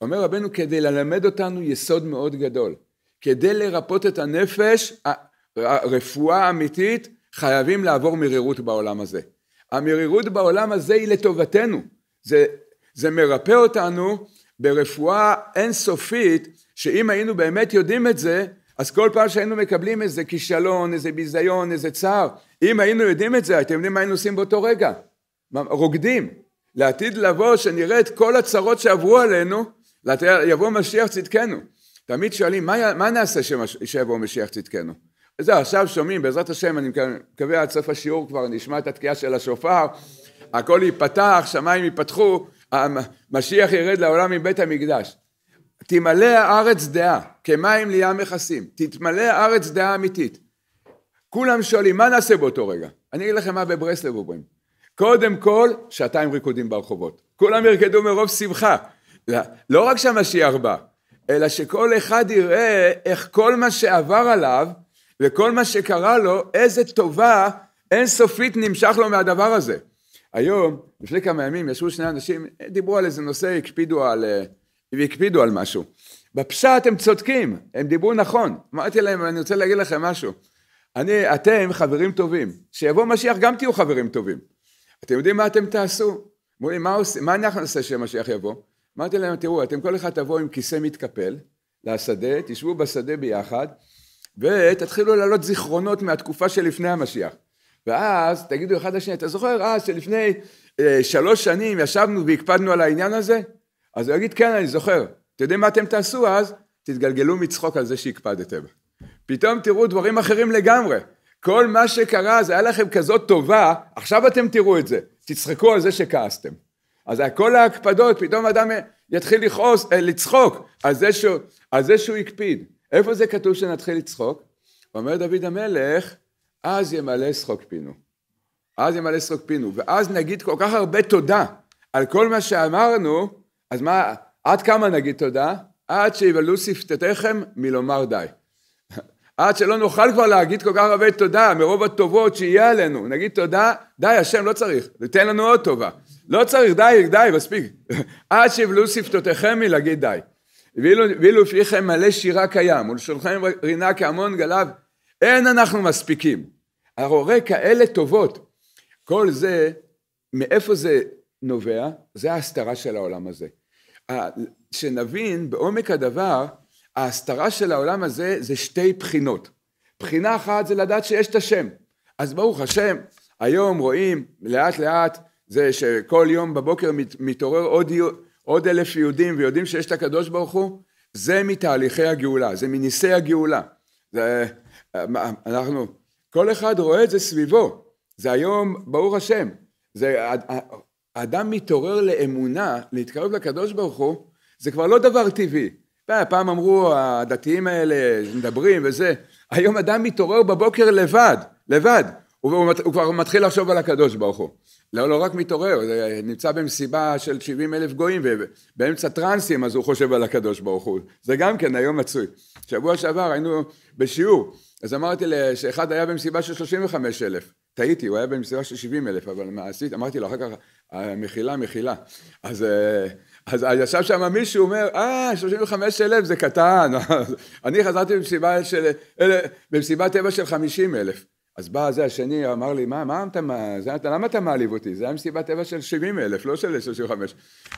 אומר רבנו, כדי ללמד אותנו יסוד מאוד גדול. כדי לרפות את הנפש, הרפואה האמיתית, חייבים לעבור מרירות בעולם הזה. המרירות בעולם הזה היא לטובתנו. זה, זה מרפא אותנו ברפואה אינסופית שאם היינו באמת יודעים את זה, אז כל פעם שהיינו מקבלים איזה כישלון, איזה ביזיון, איזה צער, אם היינו יודעים את זה, אתם יודעים מה היינו עושים באותו רגע? רוקדים. לעתיד לבוא, שנראה את כל הצרות שעברו עלינו, יבוא משיח צדקנו. תמיד שואלים, מה, מה נעשה שמש, שיבוא משיח צדקנו? זהו, עכשיו שומעים, בעזרת השם, אני מקווה עד סוף השיעור כבר נשמע את התקיעה של השופר, הכל ייפתח, שמיים ייפתחו, המשיח ירד לעולם מבית המקדש. תמלא הארץ דעה, כמים לים מכסים, תתמלא הארץ דעה אמיתית. כולם שואלים, מה נעשה באותו רגע? אני אגיד לכם מה בברסלב אומרים. קודם כל, שעתיים ריקודים ברחובות. כולם ירקדו מרוב שמחה. לא, לא רק שהמשיח בא, אלא שכל אחד יראה איך כל מה שעבר עליו וכל מה שקרה לו, איזה טובה אינסופית נמשך לו מהדבר הזה. היום, לפני כמה ימים, ישבו שני אנשים, דיברו על איזה נושא, הקפידו על... Uh, והקפידו על משהו. בפשט הם צודקים, הם דיברו נכון. אמרתי להם, אני רוצה להגיד לכם משהו. אני, אתם חברים טובים. שיבוא משיח גם תהיו חברים טובים. אתם יודעים מה אתם תעשו? אמרו לי, מה, עושה, מה אנחנו נעשה כשמשיח יבוא? אמרתי להם, תראו, אתם כל אחד תבואו עם כיסא מתקפל לשדה, תשבו בשדה ביחד, ותתחילו להעלות זיכרונות מהתקופה שלפני המשיח. ואז תגידו אחד לשני, אתה זוכר אז אה, שלפני אה, שלוש שנים ישבנו והקפדנו על העניין הזה? אז הוא יגיד, כן, אני זוכר. אתם יודעים מה אתם תעשו אז? תתגלגלו מצחוק על זה שהקפדתם. פתאום תראו דברים אחרים לגמרי. כל מה שקרה, זה היה לכם כזאת טובה, עכשיו אתם תראו את זה. תצחקו על זה שכעסתם. אז כל ההקפדות, פתאום אדם יתחיל לכעוס, אה, לצחוק על זה, שהוא, על זה שהוא הקפיד. איפה זה כתוב שנתחיל לצחוק? אומר דוד המלך, אז ימלא שחוק פינו. אז ימלא שחוק פינו. ואז נגיד כל כך הרבה תודה על כל מה שאמרנו, אז מה, עד כמה נגיד תודה? עד שיבלו שפתתיכם מלומר די. עד שלא נוכל כבר להגיד כל כך הרבה תודה מרוב הטובות שיהיה עלינו. נגיד תודה, די השם לא צריך, תן לנו עוד טובה. לא צריך, די, די, מספיק. עד שיבלו שפתותיכם מלהגיד די. ואילו, פיכם מלא שירה קיים, ולשונכם רינה כהמון גליו, אין אנחנו מספיקים. הרואה כאלה טובות. כל זה, מאיפה זה נובע? זה ההסתרה של העולם הזה. שנבין בעומק הדבר, ההסתרה של העולם הזה זה שתי בחינות. בחינה אחת זה לדעת שיש את השם. אז ברוך השם, היום רואים לאט לאט זה שכל יום בבוקר מת, מתעורר עוד, עוד אלף יהודים ויודעים שיש את הקדוש ברוך הוא, זה מתהליכי הגאולה, זה מניסי הגאולה. זה, אנחנו, כל אחד רואה את זה סביבו, זה היום ברוך השם, זה האדם מתעורר לאמונה, להתקרב לקדוש ברוך הוא, זה כבר לא דבר טבעי. אה, פעם אמרו הדתיים האלה, מדברים וזה, היום אדם מתעורר בבוקר לבד, לבד, הוא, הוא הוא כבר מתחיל לחשוב על הקדוש ברוך הוא. לא, לא רק מתעורר, זה נמצא במסיבה של 70 אלף גויים, ובאמצע טרנסים אז הוא חושב על הקדוש ברוך הוא. זה גם כן היום מצוי. שבוע שעבר היינו בשיעור, אז אמרתי שאחד היה במסיבה של 35 אלף. טעיתי, הוא היה במסיבה של 70 אלף, אבל מה עשית? אמרתי לו אחר כך, אה, מחילה, מחילה. אה, אז, אז ישב שם מישהו, אומר, אה, 35 אלף זה קטן. אני חזרתי במסיבה של, אלה, במסיבת טבע של 50 אלף. אז בא זה השני, אמר לי, מה, מה אתה, מה, זה, אתה, למה אתה מעליב אותי? זה היה מסיבת טבע של 70 אלף, לא של 35.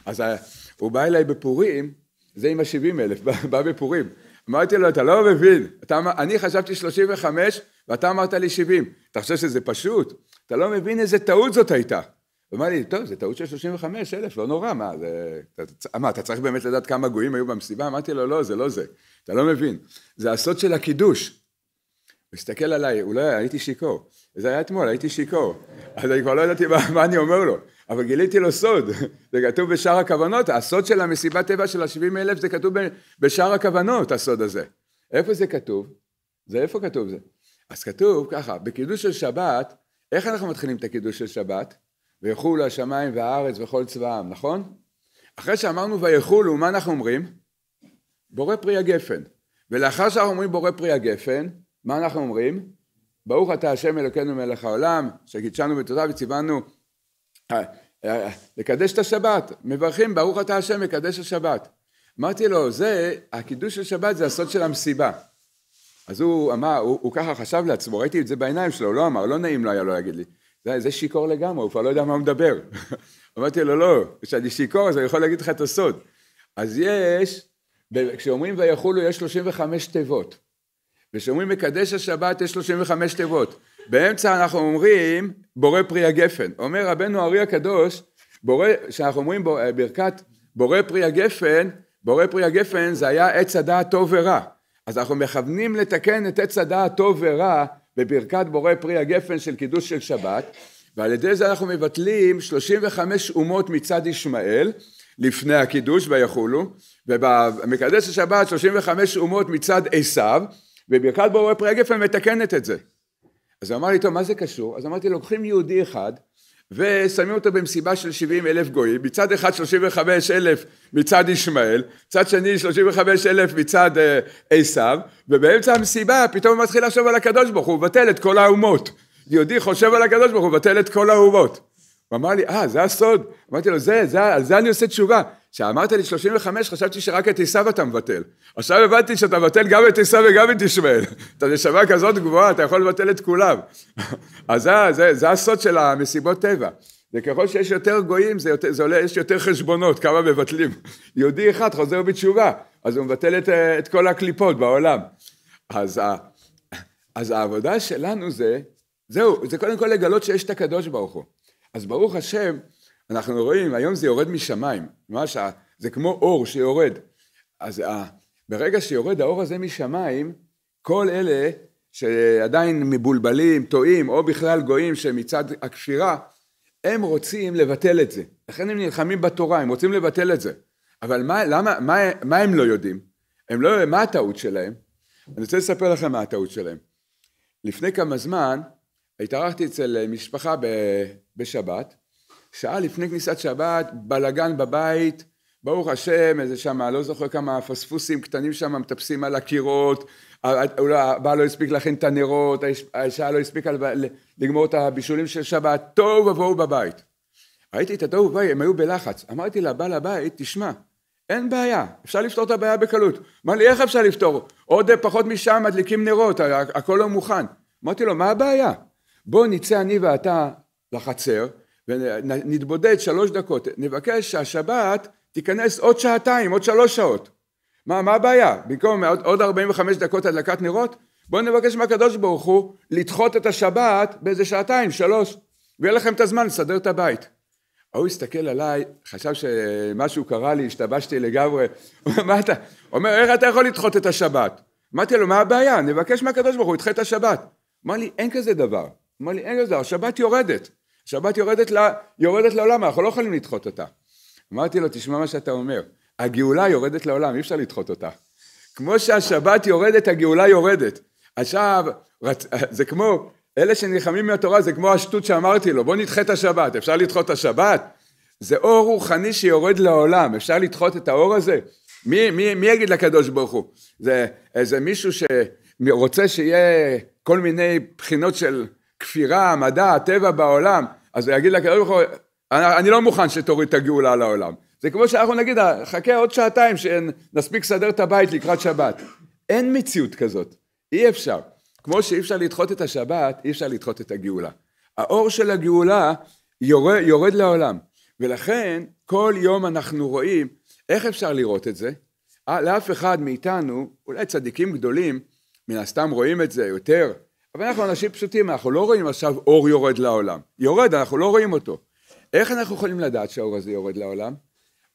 אז אה, הוא בא אליי בפורים, זה עם ה-70 אלף, בא בפורים. אמרתי לו, אתה לא מבין, אתה, אני חשבתי 35 ואתה אמרת לי 70. אתה חושב שזה פשוט? אתה לא מבין איזה טעות זאת הייתה. הוא אמר לי, טוב, זה טעות של 35 אלף, לא נורא, מה, זה... אתה, מה, אתה צריך באמת לדעת כמה גויים היו במסיבה? אמרתי לו, לא, זה לא זה, אתה לא מבין. זה הסוד של הקידוש. הוא הסתכל עליי, אולי לא, הייתי שיכור. זה היה אתמול, הייתי שיכור. אז אני כבר לא ידעתי מה, מה אני אומר לו. אבל גיליתי לו סוד, זה כתוב בשאר הכוונות, הסוד של המסיבת טבע של ה-70 אלף זה כתוב בשאר הכוונות, הסוד הזה. איפה זה כתוב? זה איפה כתוב זה? אז כתוב ככה, בקידוש של שבת, איך אנחנו מתחילים את הקידוש של שבת? ויחולו השמיים והארץ וכל צבאם, נכון? אחרי שאמרנו ויחולו, מה אנחנו אומרים? בורא פרי הגפן. ולאחר שאנחנו אומרים בורא פרי הגפן, מה אנחנו אומרים? ברוך אתה השם אלוקינו מלך העולם, שקידשנו בתודה וציוונו אה, אה, לקדש את השבת. מברכים ברוך אתה השם מקדש השבת. אמרתי לו, זה, הקידוש של שבת זה הסוד של המסיבה. אז הוא אמר, הוא, הוא ככה חשב לעצמו, ראיתי את זה בעיניים שלו, הוא לא אמר, לא נעים לו היה לו להגיד לי. זה שיכור לגמרי, הוא כבר לא יודע מה הוא מדבר. אמרתי לו, לא, כשאני שיכור אז אני יכול להגיד לך את הסוד. אז יש, כשאומרים ויחולו יש 35 תיבות. וכשאומרים מקדש השבת יש 35 תיבות. באמצע אנחנו אומרים בורא פרי הגפן. אומר רבנו ארי הקדוש, בורא, כשאנחנו אומרים בור, אה, ברכת בורא פרי הגפן, בורא פרי הגפן זה היה עץ הדעת טוב ורע. אז אנחנו מכוונים לתקן את עץ הדעת טוב ורע בברכת בורא פרי הגפן של קידוש של שבת, ועל ידי זה אנחנו מבטלים 35 אומות מצד ישמעאל לפני הקידוש ויחולו, ובמקדש השבת 35 אומות מצד עשיו, וברכת בורא פרי הגפן מתקנת את זה. אז הוא אמר לי, טוב, מה זה קשור? אז אמרתי, לוקחים יהודי אחד, ושמים אותו במסיבה של 70 אלף גויים, מצד אחד 35 אלף מצד ישמעאל, מצד שני 35 אלף מצד אה, עשיו, ובאמצע המסיבה פתאום הוא מתחיל לחשוב על הקדוש ברוך הוא, מבטל את כל האומות. יהודי חושב על הקדוש ברוך הוא, מבטל את כל האומות. הוא אמר לי, אה, זה הסוד? אמרתי לו, זה, זה, על זה אני עושה תשובה. כשאמרת לי 35, חשבתי שרק את עשיו אתה מבטל. עכשיו הבנתי שאתה מבטל גם את עשיו וגם את ישמעאל. אתה נשמה כזאת גבוהה, אתה יכול לבטל את כולם. אז זה, זה, זה הסוד של המסיבות טבע. וככל שיש יותר גויים, זה, יותר, זה עולה, יש יותר חשבונות, כמה מבטלים. יהודי אחד חוזר בתשובה, אז הוא מבטל את, אה, את כל הקליפות בעולם. אז, ה, אז העבודה שלנו זה, זהו, זה קודם כל לגלות שיש את הקדוש ברוך הוא. אז ברוך השם, אנחנו רואים, היום זה יורד משמיים, ממש זה כמו אור שיורד. אז ברגע שיורד האור הזה משמיים, כל אלה שעדיין מבולבלים, טועים, או בכלל גויים שמצד הכפירה, הם רוצים לבטל את זה. לכן הם נלחמים בתורה, הם רוצים לבטל את זה. אבל מה, למה, מה, מה הם לא יודעים? הם לא, מה הטעות שלהם? אני רוצה לספר לכם מה הטעות שלהם. לפני כמה זמן התארחתי אצל משפחה בשבת, שעה לפני כניסת שבת, בלגן בבית, ברוך השם, איזה שם, לא זוכר כמה פספוסים קטנים שם מטפסים על הקירות, לא, הבעל לא הספיק להכין את הנרות, האישה לא הספיקה לגמור את הבישולים של שבת, תוהו ובוהו בבית. ראיתי את התוהו ובוהו, הם היו בלחץ. אמרתי לבעל הבית, תשמע, אין בעיה, אפשר לפתור את הבעיה בקלות. אמר לי, איך אפשר לפתור? עוד פחות משעה מדליקים נרות, הכל לא מוכן. אמרתי לו, מה הבעיה? בוא נצא אני ואתה לחצר, ונתבודד שלוש דקות, נבקש שהשבת תיכנס עוד שעתיים, עוד שלוש שעות. מה, מה הבעיה? במקום עוד, עוד 45 דקות הדלקת נרות, בואו נבקש מהקדוש ברוך הוא לדחות את השבת באיזה שעתיים, שלוש, ויהיה לכם את הזמן לסדר את הבית. ההוא הסתכל עליי, חשב שמשהו קרה לי, השתבשתי לגמרי, הוא מה אתה, אומר, איך אתה יכול לדחות את השבת? אמרתי לו, מה הבעיה? נבקש מהקדוש ברוך הוא, ידחה את השבת. אמר לי, אין כזה דבר. אמר לי, אין כזה דבר, השבת יורדת. שבת יורדת, לה, יורדת לעולם, אנחנו לא יכולים לדחות אותה. אמרתי לו, תשמע מה שאתה אומר, הגאולה יורדת לעולם, אי אפשר לדחות אותה. כמו שהשבת יורדת, הגאולה יורדת. עכשיו, רצ... זה כמו, אלה שנלחמים מהתורה, זה כמו השטות שאמרתי לו, בוא נדחה את השבת, אפשר לדחות את השבת? זה אור רוחני שיורד לעולם, אפשר לדחות את האור הזה? מי, מי, מי יגיד לקדוש ברוך הוא? זה איזה מישהו שרוצה שיהיה כל מיני בחינות של כפירה, מדע, הטבע בעולם, אז הוא יגיד לקדוש ברוך הוא, אני לא מוכן שתוריד את הגאולה לעולם. זה כמו שאנחנו נגיד, חכה עוד שעתיים שנספיק לסדר את הבית לקראת שבת. אין מציאות כזאת, אי אפשר. כמו שאי אפשר לדחות את השבת, אי אפשר לדחות את הגאולה. האור של הגאולה יורד, יורד לעולם. ולכן כל יום אנחנו רואים, איך אפשר לראות את זה? אה, לאף אחד מאיתנו, אולי צדיקים גדולים, מן הסתם רואים את זה יותר, אבל אנחנו אנשים פשוטים, אנחנו לא רואים עכשיו אור יורד לעולם. יורד, אנחנו לא רואים אותו. איך אנחנו יכולים לדעת שהאור הזה יורד לעולם?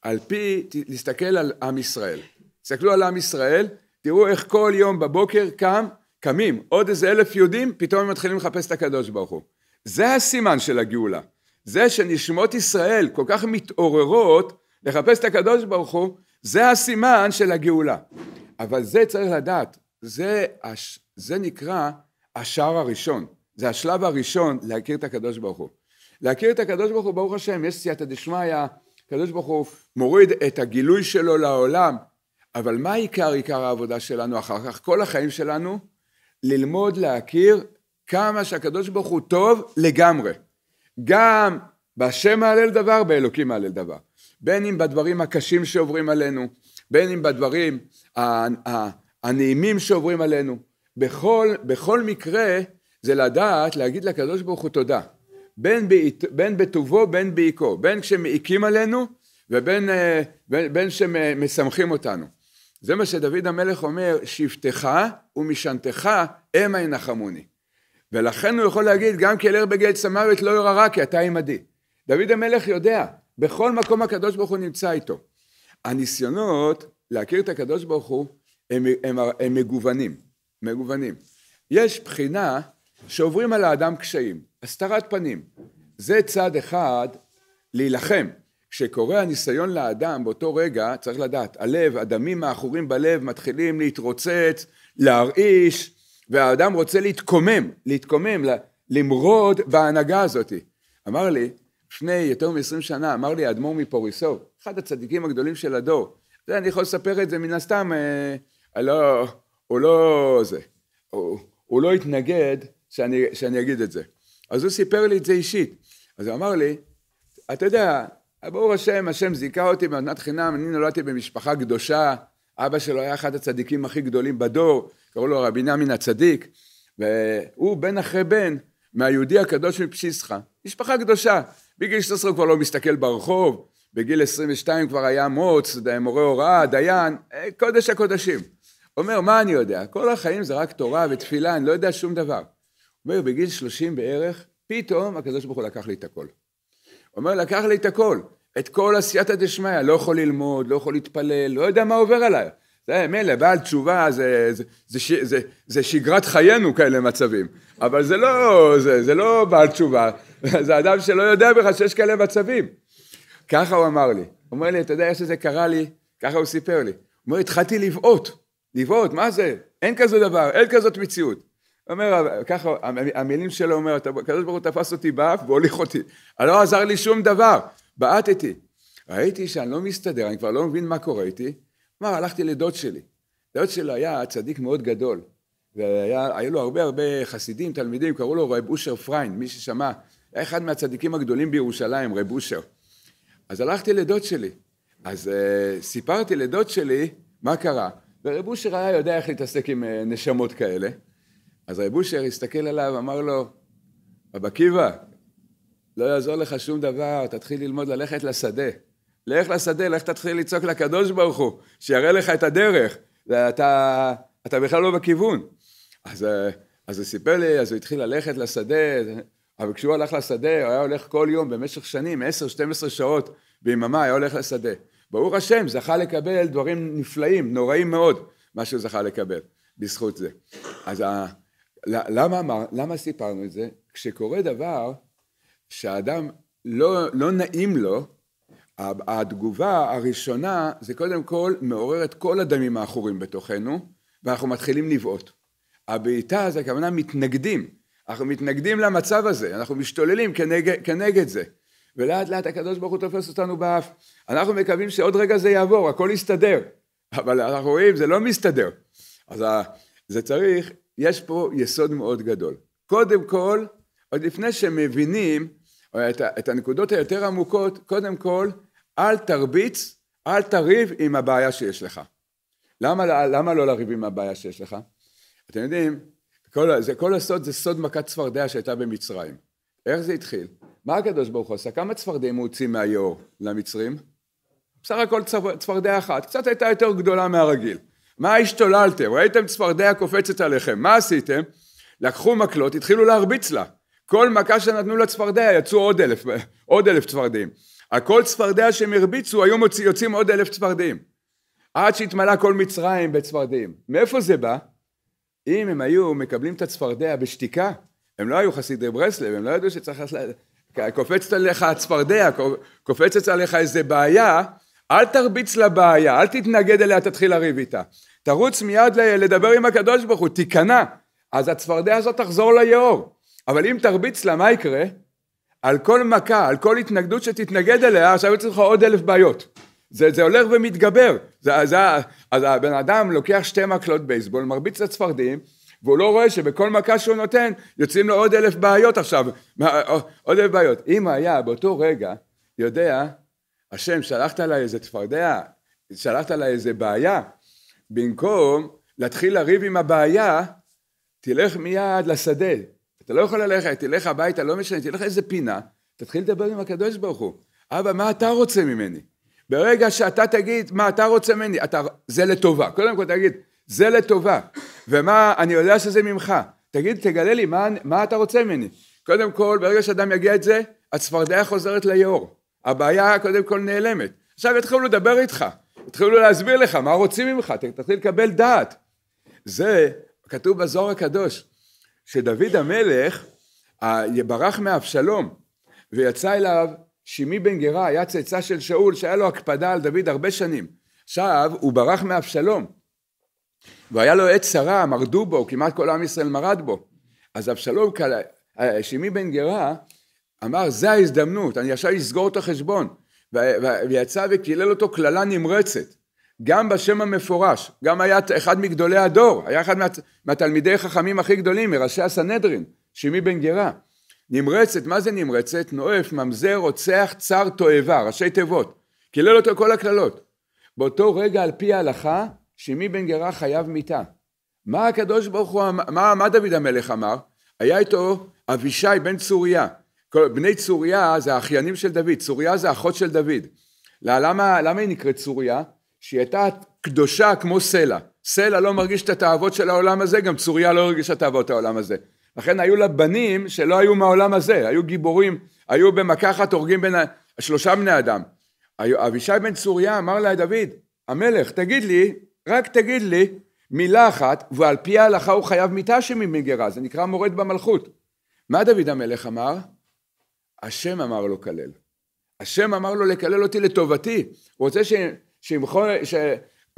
על פי, להסתכל על עם ישראל. תסתכלו על עם ישראל, תראו איך כל יום בבוקר קם, קמים, עוד איזה אלף יהודים, פתאום הם מתחילים לחפש את הקדוש ברוך הוא. זה הסימן של הגאולה. זה שנשמות ישראל כל כך מתעוררות לחפש את הקדוש ברוך הוא, זה הסימן של הגאולה. אבל זה צריך לדעת, זה, זה נקרא השער הראשון, זה השלב הראשון להכיר את הקדוש ברוך הוא. להכיר את הקדוש ברוך הוא, ברוך השם, יש סייעתא דשמיא, הקדוש ברוך הוא מוריד את הגילוי שלו לעולם, אבל מה עיקר עיקר העבודה שלנו אחר כך, כל החיים שלנו? ללמוד להכיר כמה שהקדוש ברוך הוא טוב לגמרי. גם בהשם מהלל דבר, באלוקים מהלל דבר. בין אם בדברים הקשים שעוברים עלינו, בין אם בדברים הנעימים שעוברים עלינו. בכל, בכל מקרה זה לדעת להגיד לקדוש ברוך הוא תודה. בין, בית, בין בטובו בין בעיקו, בין כשמעיקים עלינו ובין אה, בין, בין שמשמחים אותנו. זה מה שדוד המלך אומר, שבטך ומשענתך המה ינחמוני. ולכן הוא יכול להגיד, גם כי אלר בגט סמרית לא יורה רע, כי אתה עמדי. דוד המלך יודע, בכל מקום הקדוש ברוך הוא נמצא איתו. הניסיונות להכיר את הקדוש ברוך הוא הם, הם, הם, הם מגוונים. מגוונים. יש בחינה שעוברים על האדם קשיים, הסתרת פנים. זה צד אחד להילחם. כשקורה הניסיון לאדם באותו רגע, צריך לדעת, הלב, הדמים העכורים בלב מתחילים להתרוצץ, להרעיש, והאדם רוצה להתקומם, להתקומם, למרוד בהנהגה הזאת. אמר לי, לפני יותר מ-20 שנה, אמר לי האדמו"ר מפוריסוב, אחד הצדיקים הגדולים של הדור, זה, אני יכול לספר את זה מן הסתם, אה, לא, הוא לא זה, הוא, הוא לא התנגד שאני, שאני אגיד את זה. אז הוא סיפר לי את זה אישית. אז הוא אמר לי, אתה יודע, ברור השם, השם זיכה אותי במתנת חינם, אני נולדתי במשפחה קדושה, אבא שלו היה אחד הצדיקים הכי גדולים בדור, קראו לו רבי נמין הצדיק, והוא בן אחרי בן מהיהודי הקדוש מפשיסחה, משפחה קדושה. בגיל 16 הוא כבר לא מסתכל ברחוב, בגיל 22 כבר היה מוץ, מורה הוראה, דיין, אה, קודש הקודשים. אומר, מה אני יודע? כל החיים זה רק תורה ותפילה, אני לא יודע שום דבר. אומר, בגיל 30 בערך, פתאום הקדוש ברוך הוא לקח לי את הכל. אומר, לקח לי את הכל, את כל עשייתא דשמיא, לא יכול ללמוד, לא יכול להתפלל, לא יודע מה עובר עליי. זה מילא, בעל תשובה זה, זה, זה, זה, זה, זה שגרת חיינו כאלה מצבים, אבל זה לא, זה, זה לא בעל תשובה, זה אדם שלא יודע בכלל שיש כאלה מצבים. ככה הוא אמר לי, אומר לי, אתה יודע איך שזה קרה לי? ככה הוא סיפר לי. הוא אומר, התחלתי לבעוט. לבעוט, מה זה? אין כזה דבר, אין כזאת מציאות. אומר, ככה, המילים שלו אומר, הקדוש ברוך הוא תפס אותי באף והוליך אותי. לא עזר לי שום דבר, בעטתי. ראיתי שאני לא מסתדר, אני כבר לא מבין מה קורה איתי. מה, הלכתי לדוד שלי. דוד שלו היה צדיק מאוד גדול. והיו לו הרבה הרבה חסידים, תלמידים, קראו לו רב אושר פריין, מי ששמע. היה אחד מהצדיקים הגדולים בירושלים, רב אושר. אז הלכתי לדוד שלי. אז uh, סיפרתי לדוד שלי מה קרה. ורב אושר היה יודע איך להתעסק עם אה, נשמות כאלה. אז רב אושר הסתכל עליו, אמר לו, רב עקיבא, לא יעזור לך שום דבר, תתחיל ללמוד ללכת לשדה. לך לשדה, לך תתחיל לצעוק לקדוש ברוך הוא, שיראה לך את הדרך. ואתה אתה בכלל לא בכיוון. אז, אה, אז הוא סיפר לי, אז הוא התחיל ללכת לשדה, אבל כשהוא הלך לשדה, הוא היה הולך כל יום במשך שנים, 10-12 שעות ביממה, היה הולך לשדה. ברוך השם זכה לקבל דברים נפלאים, נוראים מאוד, מה שהוא זכה לקבל בזכות זה. אז ה... למה, למה סיפרנו את זה? כשקורה דבר שהאדם לא, לא נעים לו, התגובה הראשונה זה קודם כל מעורר את כל הדמים העכורים בתוכנו ואנחנו מתחילים לבעוט. הבעיטה זה הכוונה מתנגדים, אנחנו מתנגדים למצב הזה, אנחנו משתוללים כנגד, כנגד זה. ולאט לאט הקדוש ברוך הוא תופס אותנו באף. אנחנו מקווים שעוד רגע זה יעבור, הכל יסתדר, אבל אנחנו רואים, זה לא מסתדר. אז זה צריך, יש פה יסוד מאוד גדול. קודם כל, עוד לפני שמבינים אה, את, את הנקודות היותר עמוקות, קודם כל, אל תרביץ, אל תריב עם הבעיה שיש לך. למה, למה לא לריב עם הבעיה שיש לך? אתם יודעים, כל, זה, כל הסוד זה סוד מכת צפרדע שהייתה במצרים. איך זה התחיל? מה הקדוש ברוך הוא עשה? כמה צפרדעים הוא הוציא מהיאור למצרים? בסך הכל צפרדע אחת, קצת הייתה יותר גדולה מהרגיל. מה השתוללתם? ראיתם צפרדע קופצת עליכם, מה עשיתם? לקחו מקלות, התחילו להרביץ לה. כל מכה שנתנו לצפרדע יצאו עוד אלף, עוד אלף צפרדעים. על כל צפרדע שהם הרביצו היו מוציא, יוצאים עוד אלף צפרדעים. עד שהתמלא כל מצרים בצפרדעים. מאיפה זה בא? אם הם היו מקבלים את הצפרדע בשתיקה, הם לא היו חסידי ברסלב, הם לא ידעו שצריך... קופצת עליך הצפרדע, קופצת עליך איזה בעיה, אל תרביץ לבעיה, אל תתנגד אליה, תתחיל לריב איתה. תרוץ מיד לדבר עם הקדוש ברוך הוא, תיכנע. אז הצפרדע הזאת תחזור ליאור. אבל אם תרביץ לה, מה יקרה? על כל מכה, על כל התנגדות שתתנגד אליה, עכשיו יוצא לך עוד אלף בעיות. זה, זה הולך ומתגבר. זה, זה, אז הבן אדם לוקח שתי מקלות בייסבול, מרביץ לצפרדעים, והוא לא רואה שבכל מכה שהוא נותן יוצאים לו עוד אלף בעיות עכשיו, אה, עוד אלף בעיות. אם היה באותו רגע יודע, השם שלחת עליי איזה צפרדע, שלחת עליי איזה בעיה, במקום להתחיל לריב עם הבעיה, תלך מיד לשדה. אתה לא יכול ללכת, תלך הביתה, לא משנה, תלך איזה פינה, תתחיל לדבר עם הקדוש ברוך הוא. אבא, מה אתה רוצה ממני? ברגע שאתה תגיד מה אתה רוצה ממני, אתה, זה לטובה. קודם כל תגיד, זה לטובה. ומה, אני יודע שזה ממך. תגיד, תגלה לי, מה, מה אתה רוצה ממני? קודם כל, ברגע שאדם יגיע את זה, הצפרדע חוזרת ליאור. הבעיה קודם כל נעלמת. עכשיו יתחילו לדבר איתך, יתחילו להסביר לך מה רוצים ממך, תתחיל לקבל דעת. זה כתוב בזוהר הקדוש, שדוד המלך ברח מאבשלום ויצא אליו שימי בן גרה, היה צאצא של שאול שהיה לו הקפדה על דוד הרבה שנים. עכשיו הוא ברח מאבשלום והיה לו עת צרה, מרדו בו, כמעט כל עם ישראל מרד בו. אז אבשלום, שימי בן גרה, אמר, זה ההזדמנות, אני עכשיו אסגור את החשבון. ויצא וקילל אותו קללה נמרצת. גם בשם המפורש, גם היה אחד מגדולי הדור, היה אחד מה- מהתלמידי חכמים הכי גדולים, מראשי הסנהדרין, שימי בן גרה. נמרצת, מה זה נמרצת? נואף, ממזר, רוצח, צר, תועבה, ראשי תיבות. קילל אותו כל הקללות. באותו רגע, על פי ההלכה, שמי בן גרה חייב מיתה. מה הקדוש ברוך הוא, אמ-, מה, מה דוד המלך אמר? היה איתו אבישי בן צוריה. בני צוריה זה האחיינים של דוד, צוריה זה אחות של דוד. למה, למה היא נקראת צוריה? שהיא הייתה קדושה כמו סלע. סלע לא מרגיש את התאוות של העולם הזה, גם צוריה לא הרגישה תאוות העולם הזה. לכן היו לה בנים שלא היו מהעולם הזה, היו גיבורים, היו במכה אחת הורגים בין שלושה בני אדם. אבישי בן צוריה אמר לה דוד, המלך, תגיד לי, רק תגיד לי מילה אחת, ועל פי ההלכה הוא חייב מיתה שממגרה, זה נקרא מורד במלכות. מה דוד המלך אמר? השם אמר לו כלל. השם אמר לו לקלל אותי לטובתי. הוא רוצה ש... שימחול... ש...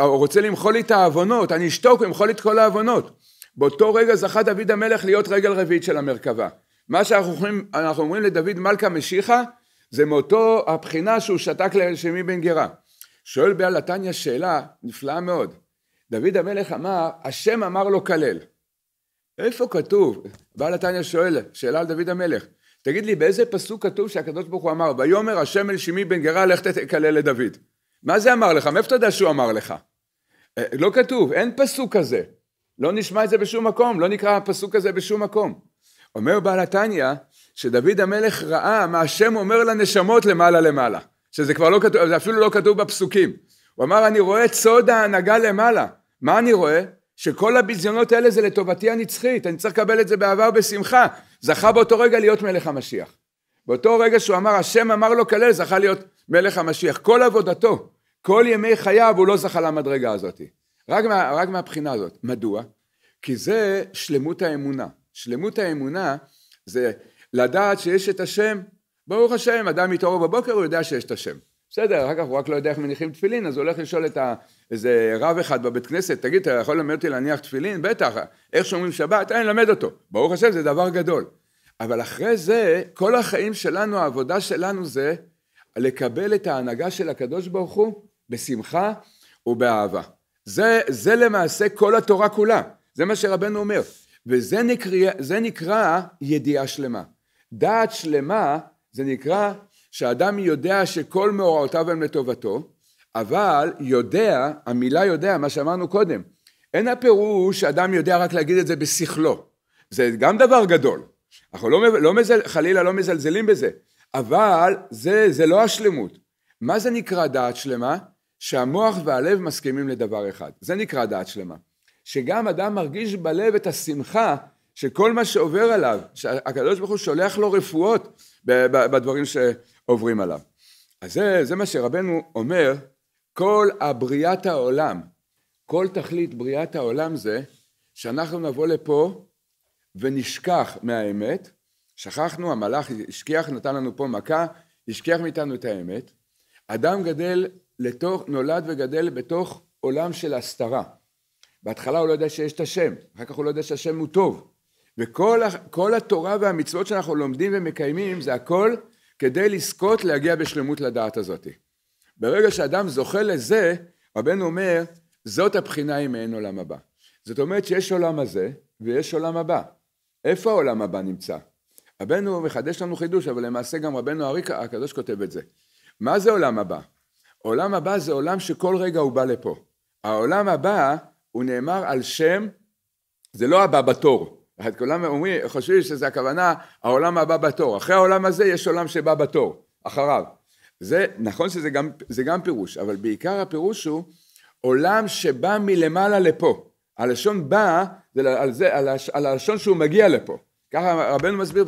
הוא רוצה למחול לי את העוונות, אני אשתוק ואמחול לי את כל העוונות. באותו רגע זכה דוד המלך להיות רגל רביעית של המרכבה. מה שאנחנו אומרים, אומרים לדוד מלכה משיחה, זה מאותו הבחינה שהוא שתק לשמי בן גרה. שואל בעל התניא שאלה נפלאה מאוד. דוד המלך אמר, השם אמר לו כלל. איפה כתוב? בעל התניא שואל, שאלה על דוד המלך. תגיד לי, באיזה פסוק כתוב שהקדוש ברוך הוא אמר, ויאמר השם אל שמי בן גרה, לך תקלל לדוד. מה זה אמר לך? מאיפה אתה יודע שהוא אמר לך? אה, לא כתוב, אין פסוק כזה. לא נשמע את זה בשום מקום, לא נקרא הפסוק הזה בשום מקום. אומר בעל התניא, שדוד המלך ראה מה השם אומר לנשמות למעלה למעלה. שזה כבר לא כתוב, זה אפילו לא כתוב בפסוקים. הוא אמר, אני רואה את סוד ההנהגה למעלה. מה אני רואה? שכל הביזיונות האלה זה לטובתי הנצחית, אני צריך לקבל את זה באהבה ובשמחה. זכה באותו רגע להיות מלך המשיח. באותו רגע שהוא אמר, השם אמר לו כלל, זכה להיות מלך המשיח. כל עבודתו, כל ימי חייו, הוא לא זכה למדרגה הזאת. רק, מה, רק מהבחינה הזאת. מדוע? כי זה שלמות האמונה. שלמות האמונה זה לדעת שיש את השם ברוך השם, אדם מתעורר בבוקר, הוא יודע שיש את השם. בסדר, אחר כך הוא רק לא יודע איך מניחים תפילין, אז הוא הולך לשאול את ה... איזה רב אחד בבית כנסת, תגיד, אתה יכול ללמד אותי להניח תפילין? בטח, איך שומרים שבת? אני אלמד אותו. ברוך השם, זה דבר גדול. אבל אחרי זה, כל החיים שלנו, העבודה שלנו זה לקבל את ההנהגה של הקדוש ברוך הוא בשמחה ובאהבה. זה, זה למעשה כל התורה כולה, זה מה שרבנו אומר. וזה נקרא, נקרא ידיעה שלמה. דעת שלמה זה נקרא שאדם יודע שכל מאורעותיו הם לטובתו, אבל יודע, המילה יודע, מה שאמרנו קודם, אין הפירוש שאדם יודע רק להגיד את זה בשכלו, זה גם דבר גדול, אנחנו לא, לא מזל, חלילה לא מזלזלים בזה, אבל זה, זה לא השלמות. מה זה נקרא דעת שלמה? שהמוח והלב מסכימים לדבר אחד, זה נקרא דעת שלמה. שגם אדם מרגיש בלב את השמחה שכל מה שעובר עליו, שהקדוש ברוך הוא שולח לו רפואות בדברים שעוברים עליו. אז זה, זה מה שרבנו אומר, כל הבריאת העולם, כל תכלית בריאת העולם זה שאנחנו נבוא לפה ונשכח מהאמת, שכחנו, המלאך השכיח, נתן לנו פה מכה, השכיח מאיתנו את האמת. אדם גדל לתוך, נולד וגדל בתוך עולם של הסתרה. בהתחלה הוא לא יודע שיש את השם, אחר כך הוא לא יודע שהשם הוא טוב. וכל התורה והמצוות שאנחנו לומדים ומקיימים זה הכל כדי לזכות להגיע בשלמות לדעת הזאת. ברגע שאדם זוכה לזה, רבנו אומר, זאת הבחינה אם אין עולם הבא. זאת אומרת שיש עולם הזה ויש עולם הבא. איפה העולם הבא נמצא? רבנו מחדש לנו חידוש, אבל למעשה גם רבנו אריק הקדוש כותב את זה. מה זה עולם הבא? עולם הבא זה עולם שכל רגע הוא בא לפה. העולם הבא, הוא נאמר על שם, זה לא הבא בתור. כולם אומרים, חושבים שזה הכוונה העולם הבא בתור. אחרי העולם הזה יש עולם שבא בתור, אחריו. זה נכון שזה גם, זה גם פירוש, אבל בעיקר הפירוש הוא עולם שבא מלמעלה לפה. הלשון בא, זה על, זה, על, הש, על הלשון שהוא מגיע לפה. ככה רבנו מסביר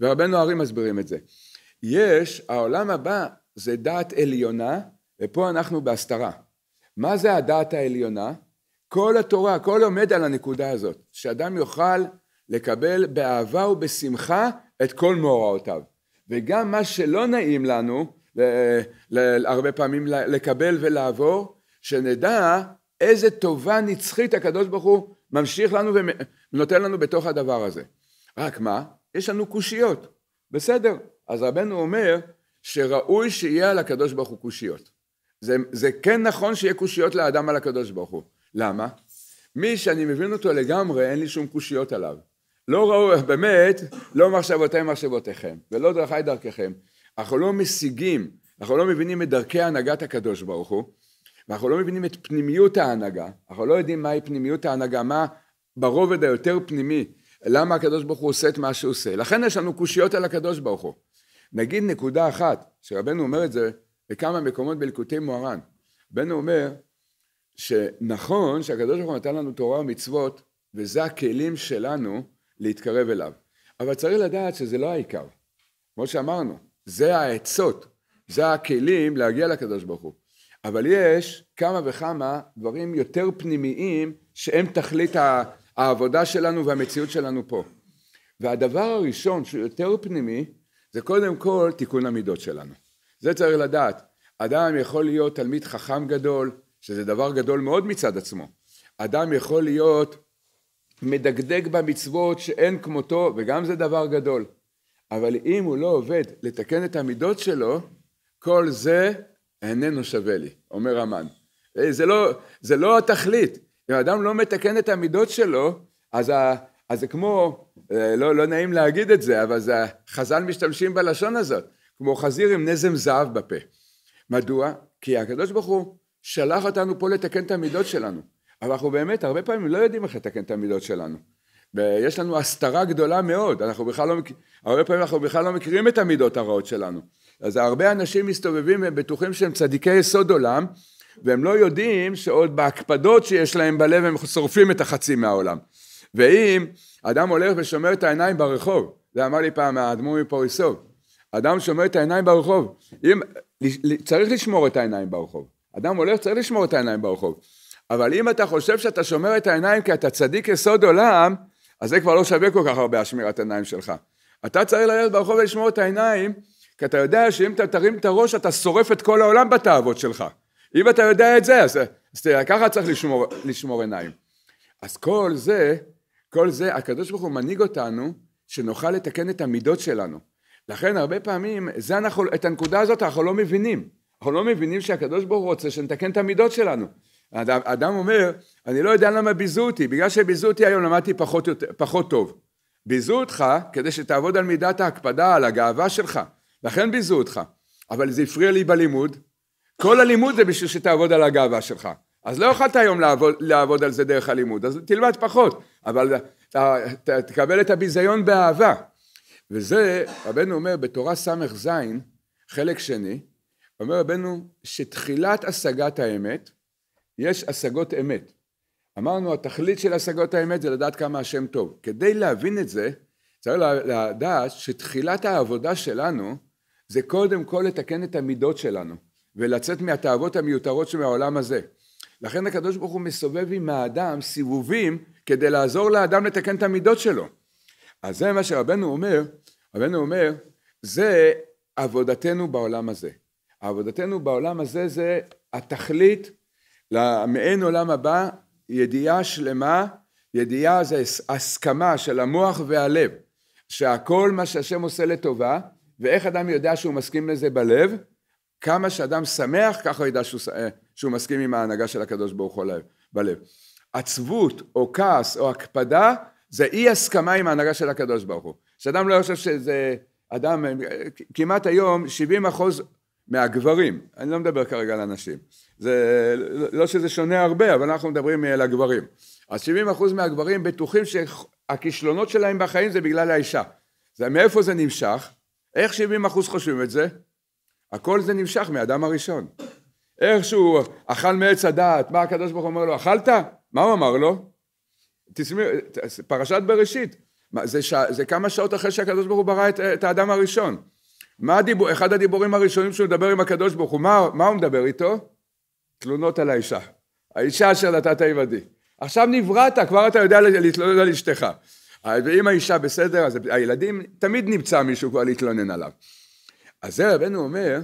ורבנו הרי מסבירים את זה. יש, העולם הבא זה דעת עליונה, ופה אנחנו בהסתרה. מה זה הדעת העליונה? כל התורה, הכל עומד על הנקודה הזאת, שאדם יוכל לקבל באהבה ובשמחה את כל מאורעותיו. וגם מה שלא נעים לנו, הרבה פעמים לקבל ולעבור, שנדע איזה טובה נצחית הקדוש ברוך הוא ממשיך לנו ונותן לנו בתוך הדבר הזה. רק מה? יש לנו קושיות. בסדר. אז רבנו אומר שראוי שיהיה על הקדוש ברוך הוא קושיות. זה, זה כן נכון שיהיה קושיות לאדם על הקדוש ברוך הוא. למה? מי שאני מבין אותו לגמרי, אין לי שום קושיות עליו. לא ראו באמת, לא מחשבותיהם מחשבותיכם, ולא דרכי דרככם. אנחנו לא משיגים, אנחנו לא מבינים את דרכי הנהגת הקדוש ברוך הוא, ואנחנו לא מבינים את פנימיות ההנהגה, אנחנו לא יודעים מהי פנימיות ההנהגה, מה ברובד היותר פנימי, למה הקדוש ברוך הוא עושה את מה שהוא עושה. לכן יש לנו קושיות על הקדוש ברוך הוא. נגיד נקודה אחת, שרבנו אומר את זה בכמה מקומות בלקוטי מוהר"ן. רבנו אומר שנכון שהקדוש ברוך הוא נתן לנו תורה ומצוות, וזה הכלים שלנו להתקרב אליו. אבל צריך לדעת שזה לא העיקר. כמו שאמרנו, זה העצות, זה הכלים להגיע לקדוש ברוך הוא. אבל יש כמה וכמה דברים יותר פנימיים שהם תכלית העבודה שלנו והמציאות שלנו פה. והדבר הראשון שהוא יותר פנימי זה קודם כל תיקון המידות שלנו. זה צריך לדעת. אדם יכול להיות תלמיד חכם גדול, שזה דבר גדול מאוד מצד עצמו. אדם יכול להיות מדגדג במצוות שאין כמותו, וגם זה דבר גדול. אבל אם הוא לא עובד לתקן את המידות שלו, כל זה איננו שווה לי, אומר המן. אה, זה לא, זה לא התכלית. אם האדם לא מתקן את המידות שלו, אז, ה, אז זה כמו, אה, לא, לא נעים להגיד את זה, אבל זה, חז"ל משתמשים בלשון הזאת, כמו חזיר עם נזם זהב בפה. מדוע? כי הקדוש ברוך הוא שלח אותנו פה לתקן את המידות שלנו. אבל אנחנו באמת הרבה פעמים לא יודעים איך לתקן את המידות שלנו. ויש לנו הסתרה גדולה מאוד, אנחנו בכלל לא, הרבה פעמים אנחנו בכלל לא מכירים את המידות הרעות שלנו. אז הרבה אנשים מסתובבים והם בטוחים שהם צדיקי יסוד עולם, והם לא יודעים שעוד בהקפדות שיש להם בלב הם שורפים את החצי מהעולם. ואם אדם הולך ושומר את העיניים ברחוב, זה אמר לי פעם האדמו"ר מפוריסוב, אדם שומר את העיניים ברחוב, אם, צריך לשמור את העיניים ברחוב, אדם הולך צריך לשמור את העיניים ברחוב, אבל אם אתה חושב שאתה שומר את העיניים כי אתה צדיק יסוד עולם, אז זה כבר לא שווה כל כך הרבה השמירת העיניים שלך. אתה צריך ללכת ברחוב ולשמור את העיניים, כי אתה יודע שאם אתה תרים את הראש, אתה שורף את כל העולם בתאוות שלך. אם אתה יודע את זה, אז, אז ככה צריך לשמור, לשמור עיניים. אז כל זה, כל זה, הקדוש ברוך הוא מנהיג אותנו, שנוכל לתקן את המידות שלנו. לכן הרבה פעמים, זה אנחנו, את הנקודה הזאת אנחנו לא מבינים. אנחנו לא מבינים שהקדוש ברוך הוא רוצה שנתקן את המידות שלנו. האדם, אומר, אני לא יודע למה ביזו אותי, בגלל שביזו אותי היום למדתי פחות, פחות טוב. ביזו אותך כדי שתעבוד על מידת ההקפדה, על הגאווה שלך, לכן ביזו אותך. אבל זה הפריע לי בלימוד, כל הלימוד זה בשביל שתעבוד על הגאווה שלך. אז לא יכולת היום לעבוד, לעבוד על זה דרך הלימוד, אז תלמד פחות, אבל ת, אה, ת, תקבל את הביזיון באהבה. וזה, רבנו אומר בתורה ס"ז, חלק שני, אומר רבנו שתחילת השגת האמת, יש השגות אמת. אמרנו התכלית של השגות האמת זה לדעת כמה השם טוב. כדי להבין את זה צריך לדעת שתחילת העבודה שלנו זה קודם כל לתקן את המידות שלנו ולצאת מהתאוות המיותרות שמהעולם הזה. לכן הקדוש ברוך הוא מסובב עם האדם סיבובים כדי לעזור לאדם לתקן את המידות שלו. אז זה מה שרבנו אומר, רבנו אומר, זה עבודתנו בעולם הזה. עבודתנו בעולם הזה זה התכלית למעין עולם הבא ידיעה שלמה, ידיעה זה הסכמה של המוח והלב, שהכל מה שהשם עושה לטובה, ואיך אדם יודע שהוא מסכים לזה בלב, כמה שאדם שמח, ככה הוא ידע שהוא, אה, שהוא מסכים עם ההנהגה של הקדוש ברוך הוא בלב. עצבות או כעס או הקפדה זה אי הסכמה עם ההנהגה של הקדוש ברוך הוא. שאדם לא חושב שזה אדם, אה, כמעט היום 70 אחוז מהגברים, אני לא מדבר כרגע על הנשים, זה, לא שזה שונה הרבה, אבל אנחנו מדברים על אה, הגברים. אז 70% מהגברים בטוחים שהכישלונות שלהם בחיים זה בגלל האישה. זה, מאיפה זה נמשך? איך 70% חושבים את זה? הכל זה נמשך מהאדם הראשון. איך שהוא אכל מעץ הדעת, מה הקדוש ברוך הוא אומר לו, אכלת? מה הוא אמר לו? תשמעו, פרשת בראשית, זה, ש... זה כמה שעות אחרי שהקדוש ברוך הוא ברא את, את האדם הראשון. מה הדיבור, אחד הדיבורים הראשונים שהוא מדבר עם הקדוש ברוך הוא, מה, מה הוא מדבר איתו? תלונות על האישה. האישה אשר נתת עבדי. עכשיו נבראת, כבר אתה יודע להתלונן על אשתך. ואם האישה בסדר, אז הילדים, תמיד נמצא מישהו כבר להתלונן עליו. אז זה רבנו אומר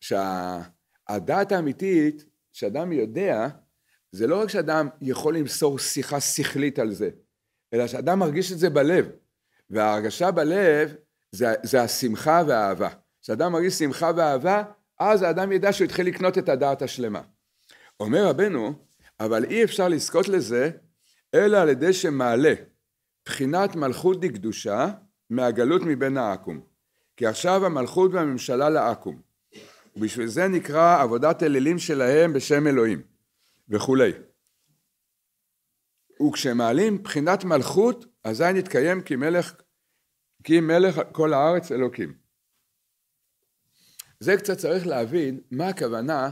שהדעת שה... האמיתית, שאדם יודע, זה לא רק שאדם יכול למסור שיחה שכלית על זה, אלא שאדם מרגיש את זה בלב. וההרגשה בלב זה, זה השמחה והאהבה. כשאדם מרגיש שמחה ואהבה, אז האדם ידע שהוא התחיל לקנות את הדעת השלמה. אומר רבנו, אבל אי אפשר לזכות לזה, אלא על ידי שמעלה בחינת מלכות דקדושה מהגלות מבין העכו"ם. כי עכשיו המלכות והממשלה לעכו"ם. ובשביל זה נקרא עבודת אלילים שלהם בשם אלוהים וכולי. וכשמעלים בחינת מלכות, אזי נתקיים כי מלך כי מלך כל הארץ אלוקים. זה קצת צריך להבין מה הכוונה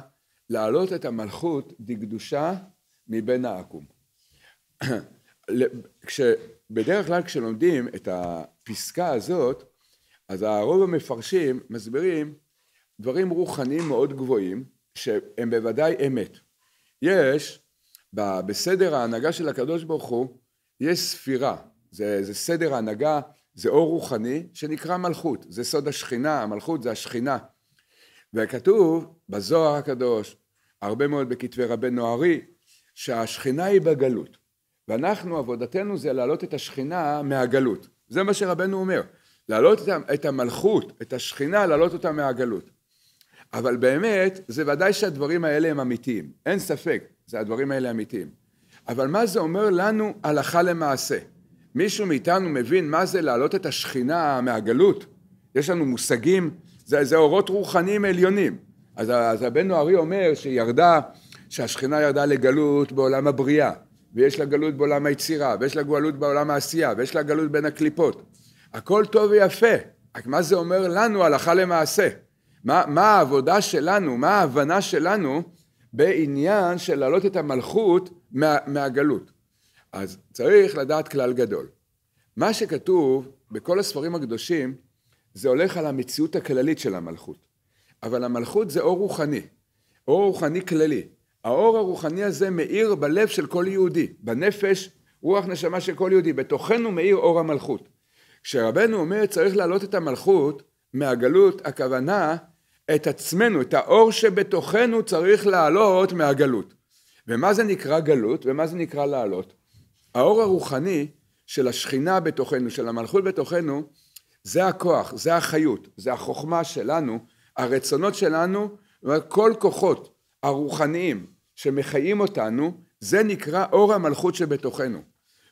להעלות את המלכות דקדושה מבין העקום. בדרך כלל כשלומדים את הפסקה הזאת, אז הרוב המפרשים מסבירים דברים רוחניים מאוד גבוהים, שהם בוודאי אמת. יש, בסדר ההנהגה של הקדוש ברוך הוא, יש ספירה, זה, זה סדר ההנהגה זה אור רוחני שנקרא מלכות, זה סוד השכינה, המלכות זה השכינה. וכתוב בזוהר הקדוש, הרבה מאוד בכתבי רבנו ארי, שהשכינה היא בגלות. ואנחנו, עבודתנו זה להעלות את השכינה מהגלות. זה מה שרבנו אומר, להעלות את המלכות, את השכינה, להעלות אותה מהגלות. אבל באמת, זה ודאי שהדברים האלה הם אמיתיים, אין ספק, זה הדברים האלה אמיתיים. אבל מה זה אומר לנו הלכה למעשה? מישהו מאיתנו מבין מה זה להעלות את השכינה מהגלות? יש לנו מושגים, זה, זה אורות רוחניים עליונים. אז, אז הבן נוערי אומר שירדה, שהשכינה ירדה לגלות בעולם הבריאה, ויש לה גלות בעולם היצירה, ויש לה גלות בעולם העשייה, ויש לה גלות בין הקליפות. הכל טוב ויפה, רק מה זה אומר לנו הלכה למעשה? מה, מה העבודה שלנו, מה ההבנה שלנו בעניין של להעלות את המלכות מה, מהגלות? אז צריך לדעת כלל גדול. מה שכתוב בכל הספרים הקדושים, זה הולך על המציאות הכללית של המלכות. אבל המלכות זה אור רוחני, אור רוחני כללי. האור הרוחני הזה מאיר בלב של כל יהודי, בנפש, רוח נשמה של כל יהודי. בתוכנו מאיר אור המלכות. כשרבנו אומר צריך להעלות את המלכות מהגלות, הכוונה את עצמנו, את האור שבתוכנו צריך להעלות מהגלות. ומה זה נקרא גלות ומה זה נקרא להעלות? האור הרוחני של השכינה בתוכנו, של המלכות בתוכנו, זה הכוח, זה החיות, זה החוכמה שלנו, הרצונות שלנו, כל כוחות הרוחניים שמחיים אותנו, זה נקרא אור המלכות שבתוכנו.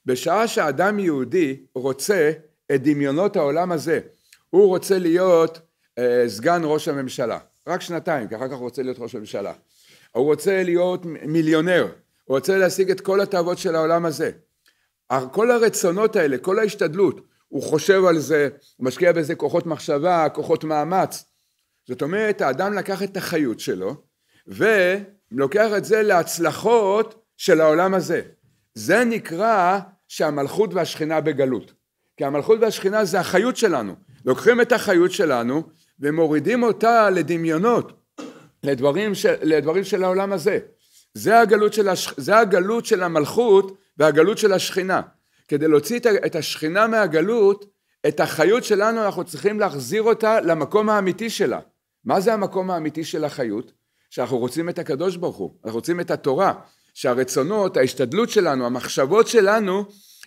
בשעה שאדם יהודי רוצה את דמיונות העולם הזה, הוא רוצה להיות אה, סגן ראש הממשלה, רק שנתיים, כי אחר כך הוא רוצה להיות ראש הממשלה. הוא רוצה להיות מיליונר, הוא רוצה להשיג את כל התאוות של העולם הזה. כל הרצונות האלה, כל ההשתדלות, הוא חושב על זה, הוא משקיע בזה כוחות מחשבה, כוחות מאמץ. זאת אומרת, האדם לקח את החיות שלו, ולוקח את זה להצלחות של העולם הזה. זה נקרא שהמלכות והשכינה בגלות. כי המלכות והשכינה זה החיות שלנו. לוקחים את החיות שלנו ומורידים אותה לדמיונות, לדברים של, לדברים של העולם הזה. זה הגלות של, הש... זה הגלות של המלכות והגלות של השכינה. כדי להוציא את השכינה מהגלות, את החיות שלנו אנחנו צריכים להחזיר אותה למקום האמיתי שלה. מה זה המקום האמיתי של החיות? שאנחנו רוצים את הקדוש ברוך הוא, אנחנו רוצים את התורה, שהרצונות, ההשתדלות שלנו, המחשבות שלנו,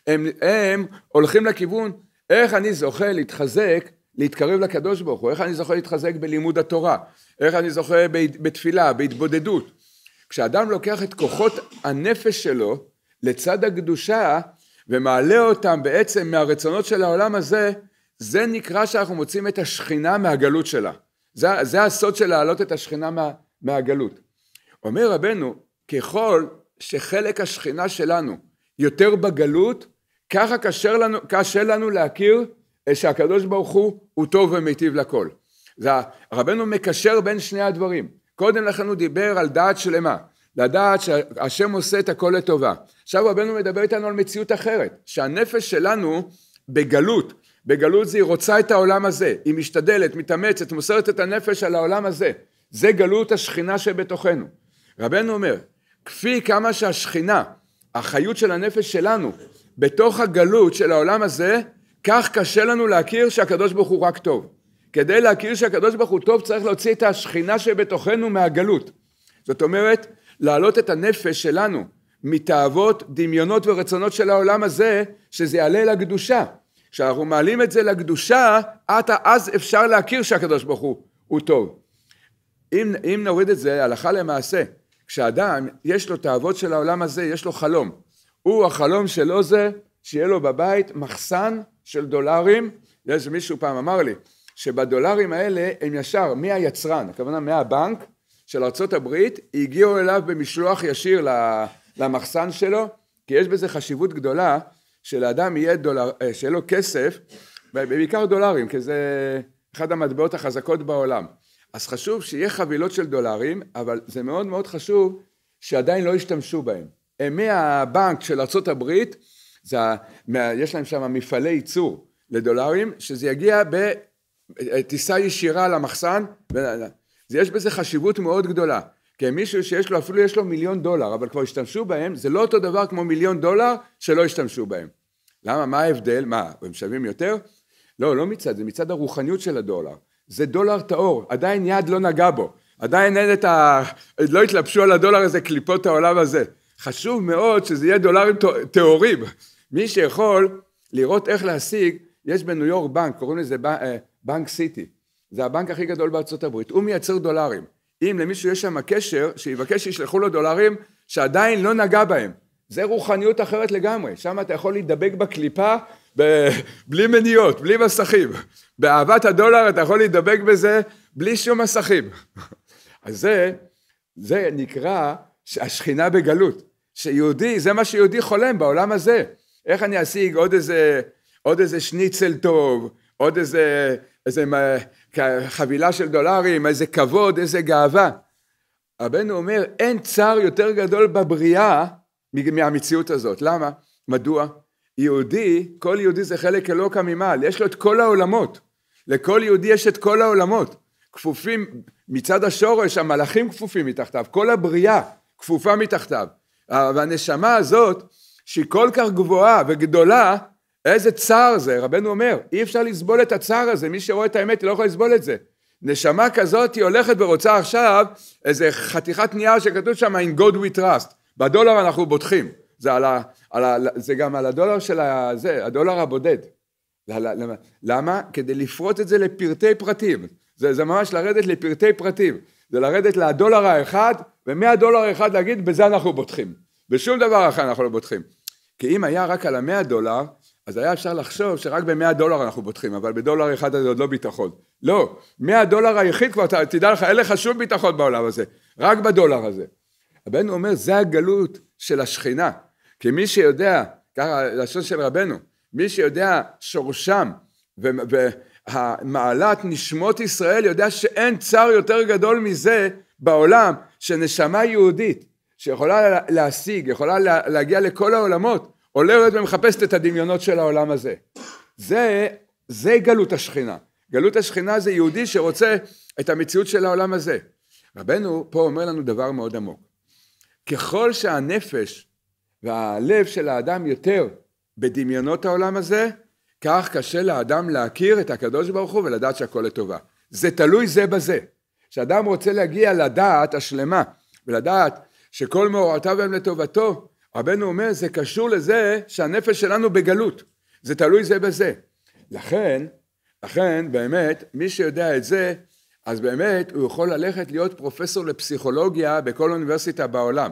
הם, הם הולכים לכיוון איך אני זוכה להתחזק, להתקרב לקדוש ברוך הוא, איך אני זוכה להתחזק בלימוד התורה, איך אני זוכה בתפילה, בהתבודדות. כשאדם לוקח את כוחות הנפש שלו לצד הקדושה ומעלה אותם בעצם מהרצונות של העולם הזה, זה נקרא שאנחנו מוצאים את השכינה מהגלות שלה. זה, זה הסוד של להעלות את השכינה מה, מהגלות. אומר רבנו, ככל שחלק השכינה שלנו יותר בגלות, ככה קשה לנו, קשה לנו להכיר שהקדוש ברוך הוא הוא טוב ומיטיב לכל. זה, רבנו מקשר בין שני הדברים. קודם לכן הוא דיבר על דעת שלמה, לדעת שהשם עושה את הכל לטובה. עכשיו רבנו מדבר איתנו על מציאות אחרת, שהנפש שלנו בגלות, בגלות זה היא רוצה את העולם הזה, היא משתדלת, מתאמצת, מוסרת את הנפש על העולם הזה, זה גלות השכינה שבתוכנו. רבנו אומר, כפי כמה שהשכינה, החיות של הנפש שלנו, בתוך הגלות של העולם הזה, כך קשה לנו להכיר שהקדוש ברוך הוא רק טוב. כדי להכיר שהקדוש ברוך הוא טוב צריך להוציא את השכינה שבתוכנו מהגלות. זאת אומרת, להעלות את הנפש שלנו מתאוות, דמיונות ורצונות של העולם הזה, שזה יעלה לקדושה. כשאנחנו מעלים את זה לקדושה, עתה אז אפשר להכיר שהקדוש ברוך הוא הוא טוב. אם, אם נוריד את זה הלכה למעשה, כשאדם יש לו תאוות של העולם הזה, יש לו חלום. הוא, החלום שלו זה שיהיה לו בבית מחסן של דולרים, יש מישהו פעם אמר לי, שבדולרים האלה הם ישר מהיצרן, הכוונה מהבנק, של ארצות הברית, הגיעו אליו במשלוח ישיר למחסן שלו, כי יש בזה חשיבות גדולה שלאדם יהיה דולר, אה, שיהיה לו כסף, בעיקר דולרים, כי זה אחד המטבעות החזקות בעולם. אז חשוב שיהיה חבילות של דולרים, אבל זה מאוד מאוד חשוב שעדיין לא ישתמשו בהם. הם מהבנק של ארצות הברית, זה, יש להם שם מפעלי ייצור לדולרים, שזה יגיע בטיסה אה, ישירה למחסן, יש בזה חשיבות מאוד גדולה. כי מישהו שיש לו, אפילו יש לו מיליון דולר, אבל כבר השתמשו בהם, זה לא אותו דבר כמו מיליון דולר שלא השתמשו בהם. למה? מה ההבדל? מה, הם שווים יותר? לא, לא מצד זה, מצד הרוחניות של הדולר. זה דולר טהור, עדיין יד לא נגע בו. עדיין אין את ה... לא התלבשו על הדולר הזה קליפות העולם הזה. חשוב מאוד שזה יהיה דולרים טהורים. מי שיכול לראות איך להשיג, יש בניו יורק בנק, קוראים לזה אה, בנק סיטי. זה הבנק הכי גדול בארצות הברית, הוא מייצר דולרים. אם למישהו יש שם קשר, שיבקש שישלחו לו דולרים שעדיין לא נגע בהם. זה רוחניות אחרת לגמרי, שם אתה יכול להידבק בקליפה ב... בלי מניות, בלי מסכים. באהבת הדולר אתה יכול להידבק בזה בלי שום מסכים. אז זה, זה נקרא השכינה בגלות. שיהודי, זה מה שיהודי חולם בעולם הזה. איך אני אשיג עוד איזה, עוד איזה שניצל טוב, עוד איזה, איזה חבילה של דולרים, איזה כבוד, איזה גאווה. רבנו אומר, אין צער יותר גדול בבריאה מהמציאות הזאת. למה? מדוע? יהודי, כל יהודי זה חלק אלוקא ממעל, יש לו את כל העולמות. לכל יהודי יש את כל העולמות. כפופים, מצד השורש, המלאכים כפופים מתחתיו, כל הבריאה כפופה מתחתיו. והנשמה הזאת, שהיא כל כך גבוהה וגדולה, איזה צער זה, רבנו אומר, אי אפשר לסבול את הצער הזה, מי שרואה את האמת היא לא יכולה לסבול את זה. נשמה כזאת היא הולכת ורוצה עכשיו איזה חתיכת נייר שכתוב שם in God we trust, בדולר אנחנו בוטחים, זה, על ה, על ה, זה גם על הדולר של הזה, הדולר הבודד. למה? למה? כדי לפרוט את זה לפרטי פרטים, זה, זה ממש לרדת לפרטי פרטים, זה לרדת לדולר האחד ומהדולר האחד להגיד בזה אנחנו בוטחים, בשום דבר אחר אנחנו לא בוטחים. כי אם היה רק על המאה דולר, אז היה אפשר לחשוב שרק ב-100 דולר אנחנו בוטחים, אבל בדולר אחד זה עוד לא ביטחון. לא, 100 דולר היחיד כבר, תדע לך, אין לך שום ביטחון בעולם הזה, רק בדולר הזה. רבנו אומר, זה הגלות של השכינה. כי מי שיודע, ככה לשון של רבנו, מי שיודע שורשם ומעלת נשמות ישראל, יודע שאין צער יותר גדול מזה בעולם, שנשמה יהודית, שיכולה להשיג, יכולה להגיע לכל העולמות, עולרת ומחפשת את הדמיונות של העולם הזה. זה, זה גלות השכינה. גלות השכינה זה יהודי שרוצה את המציאות של העולם הזה. רבנו פה אומר לנו דבר מאוד עמוק. ככל שהנפש והלב של האדם יותר בדמיונות העולם הזה, כך קשה לאדם להכיר את הקדוש ברוך הוא ולדעת שהכל לטובה. זה תלוי זה בזה. כשאדם רוצה להגיע לדעת השלמה ולדעת שכל מאורעותיו הם לטובתו, רבנו אומר, זה קשור לזה שהנפש שלנו בגלות. זה תלוי זה בזה. לכן, לכן באמת, מי שיודע את זה, אז באמת הוא יכול ללכת להיות פרופסור לפסיכולוגיה בכל אוניברסיטה בעולם.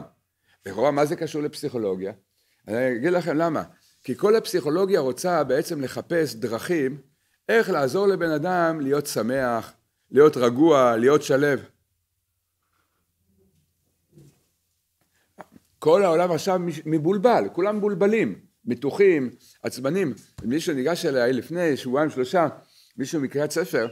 לכאורה, מה זה קשור לפסיכולוגיה? אני אגיד לכם למה. כי כל הפסיכולוגיה רוצה בעצם לחפש דרכים איך לעזור לבן אדם להיות שמח, להיות רגוע, להיות שלו. כל העולם עכשיו מבולבל, כולם מבולבלים, מתוחים, עצבנים. מישהו ניגש אליי לפני שבועיים שלושה, מישהו מקריאת ספר,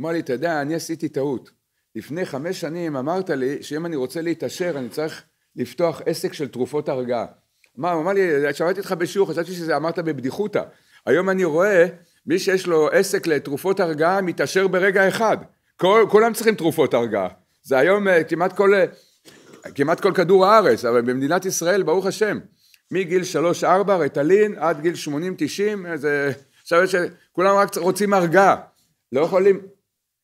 אמר לי, אתה יודע, אני עשיתי טעות. לפני חמש שנים אמרת לי שאם אני רוצה להתעשר אני צריך לפתוח עסק של תרופות הרגעה. אמר, אמר לי, שמעתי אותך בשיעור, חשבתי שזה אמרת בבדיחותא. היום אני רואה מי שיש לו עסק לתרופות הרגעה מתעשר ברגע אחד. כל, כולם צריכים תרופות הרגעה. זה היום אה, כמעט כל... אה, כמעט כל כדור הארץ, אבל במדינת ישראל, ברוך השם, מגיל 3-4 רטלין, עד גיל 80-90, איזה... עכשיו יש... כולם רק רוצים הרגעה, לא יכולים,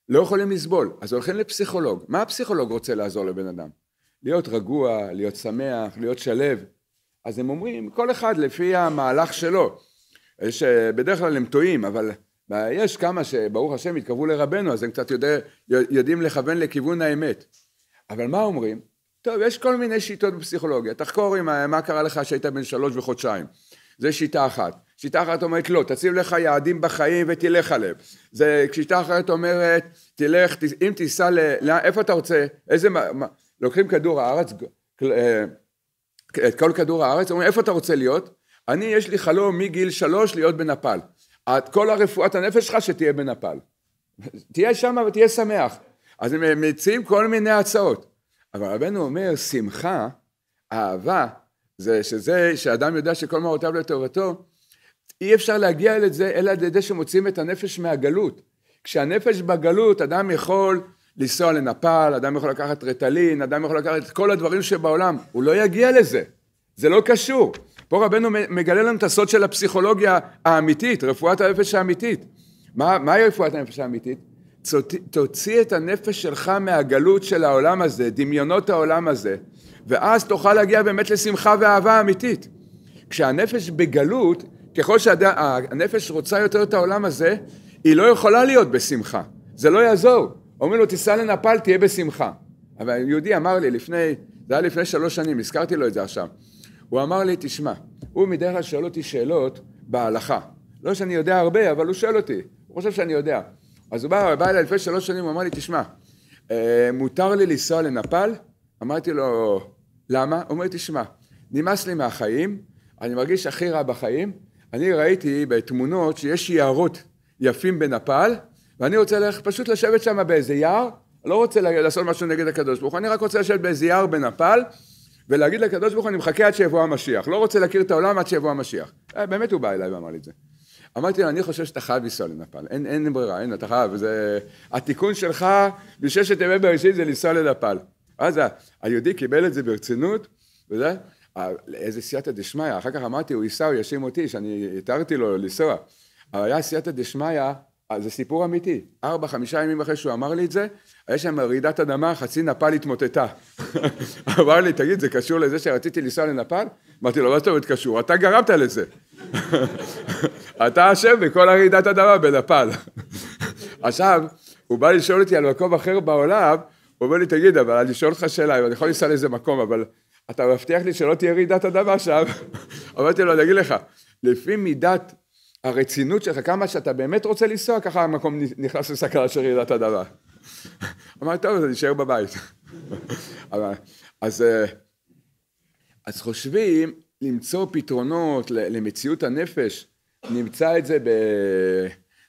לא יכולים לסבול, אז הולכים לפסיכולוג. מה הפסיכולוג רוצה לעזור לבן אדם? להיות רגוע, להיות שמח, להיות שלו. אז הם אומרים, כל אחד לפי המהלך שלו. יש, אה, בדרך כלל הם טועים, אבל אה, יש כמה שברוך השם התקרבו לרבנו, אז הם קצת יודע, יודעים לכוון לכיוון האמת. אבל מה אומרים? טוב, יש כל מיני שיטות בפסיכולוגיה. תחקור עם אה, מה קרה לך כשהיית בן שלוש וחודשיים. זה שיטה אחת. שיטה אחת אומרת לא, תציב לך יעדים בחיים ותלך עליהם. זה שיטה אחרת אומרת, תלך, ת, אם תיסע ל... לא, איפה אתה רוצה, איזה... מה, מה, לוקחים כדור הארץ, אה, את כל כדור הארץ, אומרים איפה אתה רוצה להיות? אני, יש לי חלום מגיל שלוש להיות בנפאל. את כל הרפואת הנפש שלך שתהיה בנפאל. תהיה שמה ותהיה שמח. אז הם מציעים כל מיני הצעות. אבל רבנו אומר, שמחה, אהבה, זה שזה שאדם יודע שכל מהותיו לטובתו, אי אפשר להגיע לזה אלא על ידי שמוצאים את הנפש מהגלות. כשהנפש בגלות, אדם יכול לנסוע לנפאל, אדם יכול לקחת רטלין, אדם יכול לקחת את כל הדברים שבעולם, הוא לא יגיע לזה, זה לא קשור. פה רבנו מגלה לנו את הסוד של הפסיכולוגיה האמיתית, רפואת הנפש האמיתית. מה, מהי רפואת הנפש האמיתית? תוציא את הנפש שלך מהגלות של העולם הזה, דמיונות העולם הזה, ואז תוכל להגיע באמת לשמחה ואהבה אמיתית. כשהנפש בגלות, ככל שהנפש רוצה יותר את העולם הזה, היא לא יכולה להיות בשמחה, זה לא יעזור. אומרים לו תיסע לנפאל תהיה בשמחה. אבל יהודי אמר לי לפני, זה היה לפני שלוש שנים, הזכרתי לו את זה עכשיו. הוא אמר לי, תשמע, הוא מדרך כלל שואל אותי שאלות בהלכה. לא שאני יודע הרבה, אבל הוא שואל אותי, הוא חושב שאני יודע. אז הוא בא, בא אליי לפני שלוש שנים, הוא אמר לי, תשמע, אה, מותר לי לנסוע לנפאל? אמרתי לו, למה? הוא אומר תשמע, נמאס לי מהחיים, אני מרגיש הכי רע בחיים, אני ראיתי בתמונות שיש יערות יפים בנפאל, ואני רוצה ללכת פשוט לשבת שם באיזה יער, לא רוצה לעשות משהו נגד הקדוש ברוך הוא, אני רק רוצה לשבת באיזה יער בנפאל, ולהגיד לקדוש ברוך הוא, אני מחכה עד שיבוא המשיח, לא רוצה להכיר את העולם עד שיבוא המשיח. אה, באמת הוא בא אליי ואמר לי את זה. אמרתי לו, אני חושב שאתה חייב לנסוע לנפאל, אין, אין ברירה, אין, אתה חייב, זה... התיקון שלך בששת ימי בראשית זה לנסוע לנפאל. אז היהודי קיבל את זה ברצינות, וזה, איזה סייעתא דשמיא, אחר כך אמרתי, הוא ייסע, הוא יאשים אותי, שאני התרתי לו לנסוע. אבל היה סייעתא דשמיא, זה סיפור אמיתי. ארבע, חמישה ימים אחרי שהוא אמר לי את זה, היה שם רעידת אדמה, חצי נפאל התמוטטה. אמר לי, תגיד, זה קשור לזה שרציתי לנסוע לנפאל? אמרתי לו, מה זאת אומרת קשור? אתה גרמת לזה. אתה אשם בכל הרעידת אדמה בנפאל. עכשיו, הוא בא לשאול אותי על מקום אחר בעולם, הוא אומר לי, תגיד, אבל אני שואל אותך שאלה, אני יכול לנסוע לאיזה מקום, אבל אתה מבטיח לי שלא תהיה רעידת אדמה שם? אמרתי לו, אני אגיד לך, לפי מידת הרצינות שלך, כמה שאתה באמת רוצה לנסוע, ככה המקום נכנס לסכנה של רעידת אדמה. אמר, טוב, אז אני אשאר בבית. אז, אה, אז חושבים למצוא פתרונות למציאות הנפש, נמצא את זה, ב,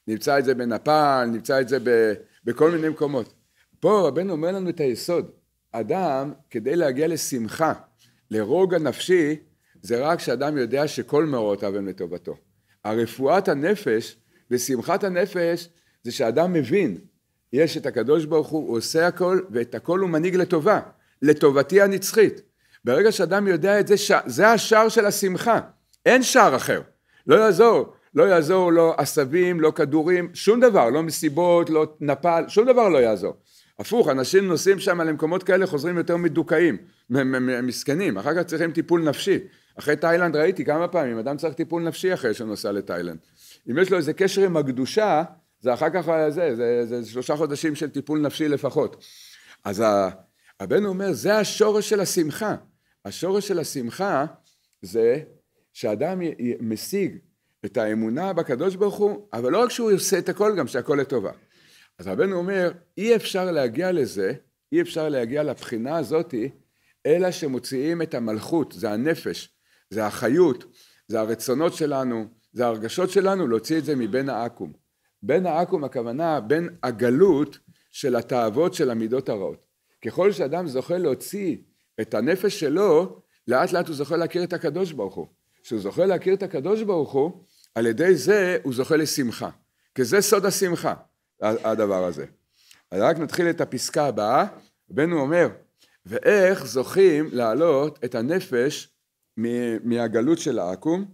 נמצא את זה בנפאל, נמצא את זה ב, בכל מיני מקומות. פה רבנו אומר לנו את היסוד, אדם, כדי להגיע לשמחה, לרוגע נפשי, זה רק כשאדם יודע שכל מאורות אבן לטובתו. הרפואת הנפש ושמחת הנפש זה שאדם מבין יש את הקדוש ברוך הוא, הוא עושה הכל, ואת הכל הוא מנהיג לטובה, לטובתי הנצחית. ברגע שאדם יודע את זה, ש... זה השער של השמחה, אין שער אחר. לא יעזור, לא יעזור לא עשבים, לא כדורים, שום דבר, לא מסיבות, לא נפל, שום דבר לא יעזור. הפוך, אנשים נוסעים שם למקומות כאלה, חוזרים יותר מדוכאים, מסכנים, אחר כך צריכים טיפול נפשי. אחרי תאילנד ראיתי כמה פעמים, אדם צריך טיפול נפשי אחרי שהוא נוסע לתאילנד. אם יש לו איזה קשר עם הקדושה, זה אחר כך זה, אה, זה, זה, זה שלושה חודשים של טיפול נפשי לפחות. אז הבן אומר, זה השורש של השמחה. השורש של השמחה זה שאדם משיג את האמונה בקדוש ברוך הוא, אבל לא רק שהוא עושה את הכל, גם שהכל לטובה. אז הבן אומר, אי אפשר להגיע לזה, אי אפשר להגיע לבחינה הזאתי, אלא שמוציאים את המלכות, זה הנפש, זה החיות, זה הרצונות שלנו, זה הרגשות שלנו, להוציא את זה מבין העכו"ם. בין העכו"ם הכוונה בין הגלות של התאוות של המידות הרעות. ככל שאדם זוכה להוציא את הנפש שלו, לאט לאט הוא זוכה להכיר את הקדוש ברוך הוא. כשהוא זוכה להכיר את הקדוש ברוך הוא, על ידי זה הוא זוכה לשמחה. כי זה סוד השמחה, הדבר הזה. אז רק נתחיל את הפסקה הבאה, בן הוא אומר, ואיך זוכים להעלות את הנפש מהגלות של העכו"ם?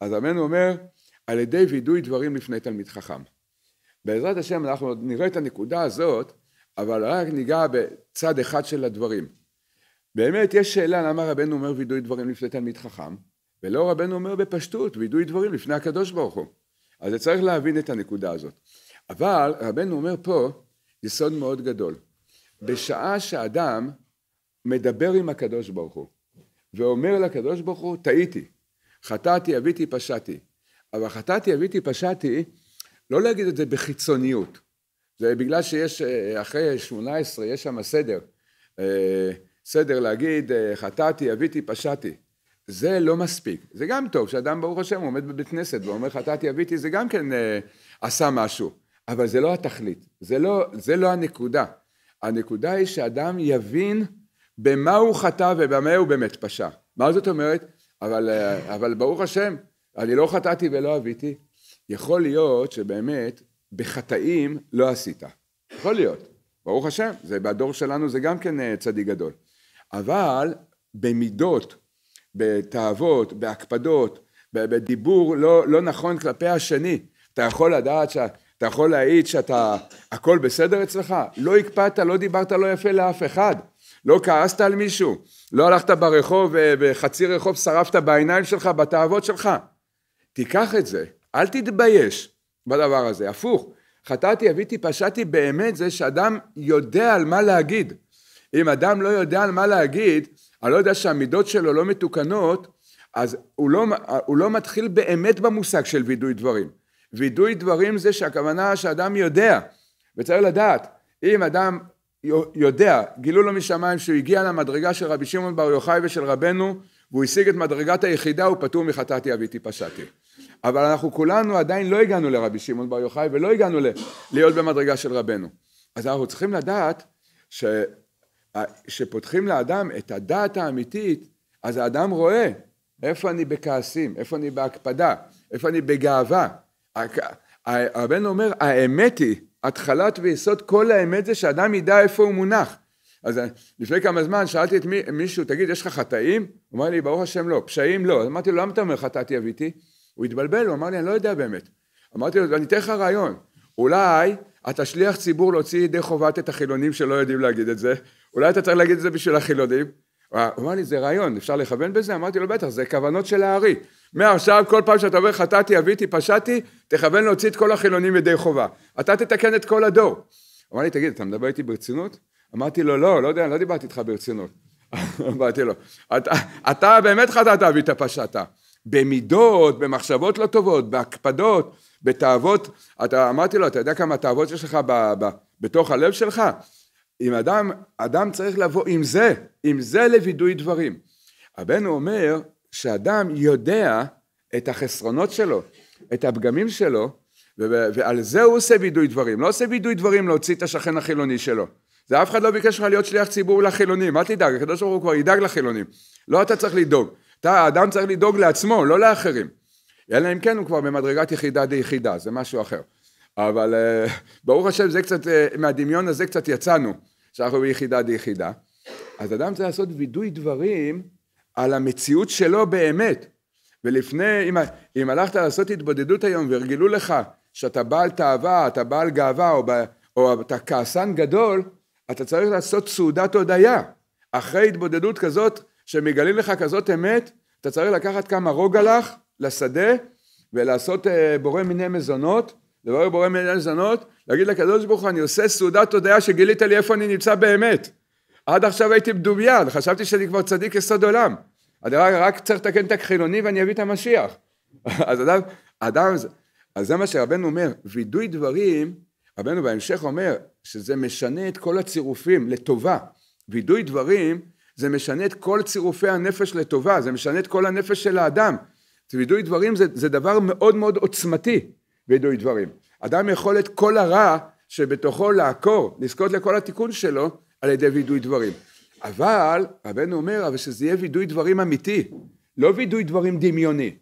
אז הבן אומר, על ידי וידוי דברים לפני תלמיד חכם. בעזרת השם אנחנו עוד נראה את הנקודה הזאת, אבל רק ניגע בצד אחד של הדברים. באמת יש שאלה למה רבנו אומר וידוי דברים לפני תלמיד חכם, ולא רבנו אומר בפשטות וידוי דברים לפני הקדוש ברוך הוא. אז צריך להבין את הנקודה הזאת. אבל רבנו אומר פה יסוד מאוד גדול. בשעה שאדם מדבר עם הקדוש ברוך הוא, ואומר לקדוש ברוך הוא, טעיתי, חטאתי, אביתי, פשעתי. אבל חטאתי, אביתי, פשעתי, לא להגיד את זה בחיצוניות. זה בגלל שיש, אה, אחרי שמונה עשרה, יש שם סדר. אה, סדר להגיד, אה, חטאתי, אביתי, פשעתי. זה לא מספיק. זה גם טוב, שאדם ברוך השם עומד בבית כנסת ואומר חטאתי, אביתי, זה גם כן עשה משהו. אבל זה לא התכלית, זה לא, זה לא הנקודה. הנקודה היא שאדם יבין במה הוא חטא ובמה הוא באמת פשע. מה זאת אומרת? אבל, אבל ברוך השם, אני לא חטאתי ולא אביתי, יכול להיות שבאמת בחטאים לא עשית. יכול להיות. ברוך השם, זה בדור שלנו זה גם כן אה, צדיק גדול. אבל במידות, בתאוות, בהקפדות, בדיבור לא, לא נכון כלפי השני, אתה יכול לדעת ש... אתה יכול להעיד שאתה, הכל בסדר אצלך? לא הקפדת, לא דיברת לא יפה לאף אחד, לא כעסת על מישהו, לא הלכת ברחוב, אה, בחצי רחוב שרפת בעיניים שלך, בתאוות שלך. תיקח את זה, אל תתבייש בדבר הזה, הפוך, חטאתי, אביתי, פשעתי, באמת זה שאדם יודע על מה להגיד. אם אדם לא יודע על מה להגיד, אני לא יודע שהמידות שלו לא מתוקנות, אז הוא לא, הוא לא מתחיל באמת במושג של וידוי דברים. וידוי דברים זה שהכוונה שאדם יודע, וצריך לדעת, אם אדם יודע, גילו לו משמיים שהוא הגיע למדרגה של רבי שמעון בר יוחאי ושל רבנו, והוא השיג את מדרגת היחידה, הוא פטור מחטאתי אביתי פשעתי. אבל אנחנו כולנו עדיין לא הגענו לרבי שמעון בר יוחאי ולא הגענו ל- להיות במדרגה של רבנו. אז אנחנו צריכים לדעת ש... שפותחים לאדם את הדעת האמיתית, אז האדם רואה איפה אני בכעסים, איפה אני בהקפדה, איפה אני בגאווה. הרבנו אומר, האמת היא, התחלת ויסוד כל האמת זה שאדם ידע איפה הוא מונח. אז לפני כמה זמן שאלתי את מישהו, תגיד, יש לך חטאים? הוא אמר לי, ברוך השם לא, פשעים לא. אמרתי לו, למה אתה אומר חטאתי אביתי? הוא התבלבל, הוא אמר לי, אני לא יודע באמת. אמרתי לו, אני אתן לך רעיון, אולי אתה שליח ציבור להוציא ידי חובת את החילונים שלא יודעים להגיד את זה, אולי אתה צריך להגיד את זה בשביל החילונים. הוא אמר לי, זה רעיון, אפשר לכוון בזה? אמרתי לו, בטח, זה כוונות של הארי. מעכשיו, כל פעם שאתה אומר חטאתי, אביתי, פשעתי, תכוון להוציא את כל החילונים ידי חובה. אתה תתקן את כל הדור. אמר לי, תגיד, אתה מדבר איתי ברצינות? אמרתי לו, לא, לא יודע, לא דיברתי איתך ברצינות. אמרתי לו, אתה, אתה באמת חטאת, אבית, פשעת. במידות, במחשבות לא טובות, בהקפדות, בתאוות. אתה אמרתי לו, אתה יודע כמה תאוות יש לך ב, ב, בתוך הלב שלך? אם אדם, אדם צריך לבוא עם זה, עם זה לווידוי דברים. רבנו אומר שאדם יודע את החסרונות שלו, את הפגמים שלו, ו- ועל זה הוא עושה וידוי דברים. לא עושה וידוי דברים להוציא את השכן החילוני שלו. זה אף אחד לא ביקש ממך להיות שליח ציבור לחילונים, אל תדאג, הקדוש ברוך הוא כבר ידאג לחילונים. לא אתה צריך לדאוג. אתה, האדם צריך לדאוג לעצמו, לא לאחרים. אלא אם כן הוא כבר במדרגת יחידה די יחידה, זה משהו אחר. אבל אה, ברוך השם, זה קצת, אה, מהדמיון הזה קצת יצאנו, שאנחנו ביחידה די יחידה. אז אדם צריך לעשות וידוי דברים על המציאות שלו באמת. ולפני, אם, אם הלכת לעשות התבודדות היום והרגלו לך שאתה בעל תאווה, אתה בעל גאווה, או, ב, או אתה כעסן גדול, אתה צריך לעשות סעודת הודיה. אחרי התבודדות כזאת, שמגלים לך כזאת אמת, אתה צריך לקחת כמה רוגע לך לשדה ולעשות אה, בורא מיני מזונות, לברר בורא מיני מזונות, להגיד לקדוש ברוך הוא אני עושה סעודת תודעה שגילית לי איפה אני נמצא באמת. עד עכשיו הייתי בדומיין, חשבתי שאני כבר צדיק יסוד עולם. אני רק, רק צריך לתקן את הכחילוני ואני אביא את המשיח. אז אדם, אדם, אז זה מה שרבנו אומר, וידוי דברים, רבנו בהמשך אומר שזה משנה את כל הצירופים לטובה. וידוי דברים זה משנה את כל צירופי הנפש לטובה, זה משנה את כל הנפש של האדם. וידוי דברים זה, זה דבר מאוד מאוד עוצמתי, וידוי דברים. אדם יכול את כל הרע שבתוכו לעקור, לזכות לכל התיקון שלו, על ידי וידוי דברים. אבל, רבנו אומר, אבל שזה יהיה וידוי דברים אמיתי, לא וידוי דברים דמיוני,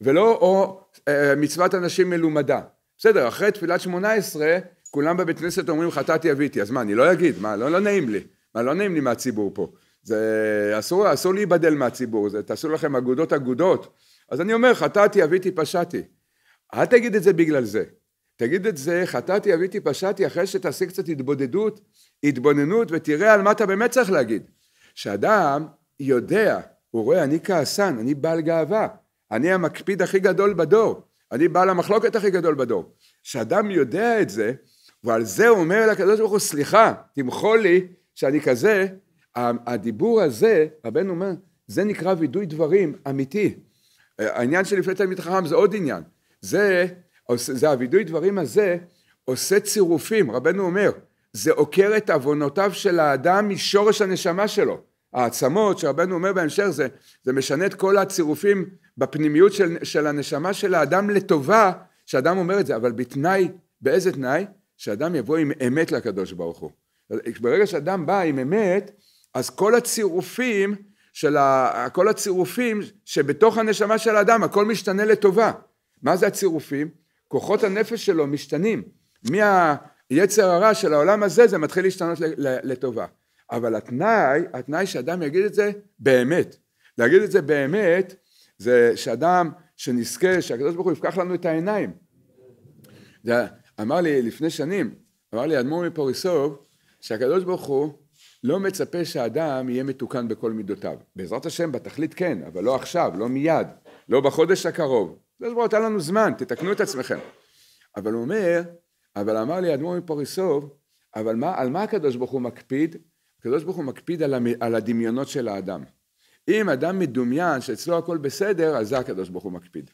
ולא או אה, מצוות אנשים מלומדה. בסדר, אחרי תפילת שמונה עשרה, כולם בבית כנסת אומרים חטאתי אביתי, אז מה, אני לא אגיד, מה, לא, לא נעים לי, מה, לא נעים לי מהציבור פה. זה אסור, אסור להיבדל מהציבור, זה תעשו לכם אגודות אגודות. אז אני אומר, חטאתי, אביתי, פשעתי. אל תגיד את זה בגלל זה. תגיד את זה, חטאתי, אביתי, פשעתי, אחרי שתעשי קצת התבודדות, התבוננות, ותראה על מה אתה באמת צריך להגיד. שאדם יודע, הוא רואה, אני כעסן, אני בעל גאווה, אני המקפיד הכי גדול בדור, אני בעל המחלוקת הכי גדול בדור. שאדם יודע את זה, ועל זה הוא אומר לקדוש ברוך הוא, סליחה, תמחול לי שאני כזה, הדיבור הזה, רבנו אומר, זה נקרא וידוי דברים אמיתי. אה, העניין של לפני תלמיד חכם זה עוד עניין. זה, זה הוידוי דברים הזה עושה צירופים, רבנו אומר, זה עוקר את עוונותיו של האדם משורש הנשמה שלו. העצמות שרבנו אומר בהמשך זה, זה משנה את כל הצירופים בפנימיות של, של הנשמה של האדם לטובה, שאדם אומר את זה, אבל בתנאי, באיזה תנאי? שאדם יבוא עם אמת לקדוש ברוך הוא. ברגע שאדם בא עם אמת, אז כל הצירופים של ה... כל הצירופים שבתוך הנשמה של האדם, הכל משתנה לטובה. מה זה הצירופים? כוחות הנפש שלו משתנים. מהיצר הרע של העולם הזה, זה מתחיל להשתנות לטובה. אבל התנאי, התנאי שאדם יגיד את זה באמת. להגיד את זה באמת, זה שאדם, שנזכה, שהקדוש ברוך הוא יפקח לנו את העיניים. אמר לי לפני שנים, אמר לי אדמו"ר מפוריסוב, שהקדוש ברוך הוא לא מצפה שאדם יהיה מתוקן בכל מידותיו. בעזרת השם, בתכלית כן, אבל לא עכשיו, לא מיד, לא בחודש הקרוב. זה דבר, תן לנו זמן, תתקנו את עצמכם. אבל הוא אומר, אבל אמר לי אדמו"ר מפוריסוב, אבל מה, על מה הקדוש ברוך הוא מקפיד? הקדוש ברוך הוא מקפיד על, המ, על הדמיונות של האדם. אם אדם מדומיין שאצלו הכל בסדר, אז זה הקדוש ברוך הוא מקפיד.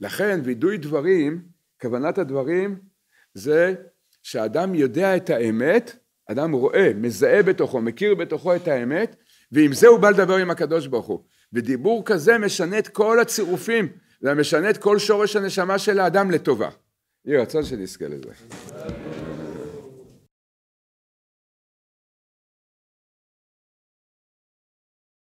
לכן וידוי דברים, כוונת הדברים, זה שאדם יודע את האמת, אדם רואה, מזהה בתוכו, מכיר בתוכו את האמת, ועם זה הוא בא לדבר עם הקדוש ברוך הוא. ודיבור כזה משנה את כל הצירופים, זה משנה את כל שורש הנשמה של האדם לטובה. יהי רצון שנזכה לזה.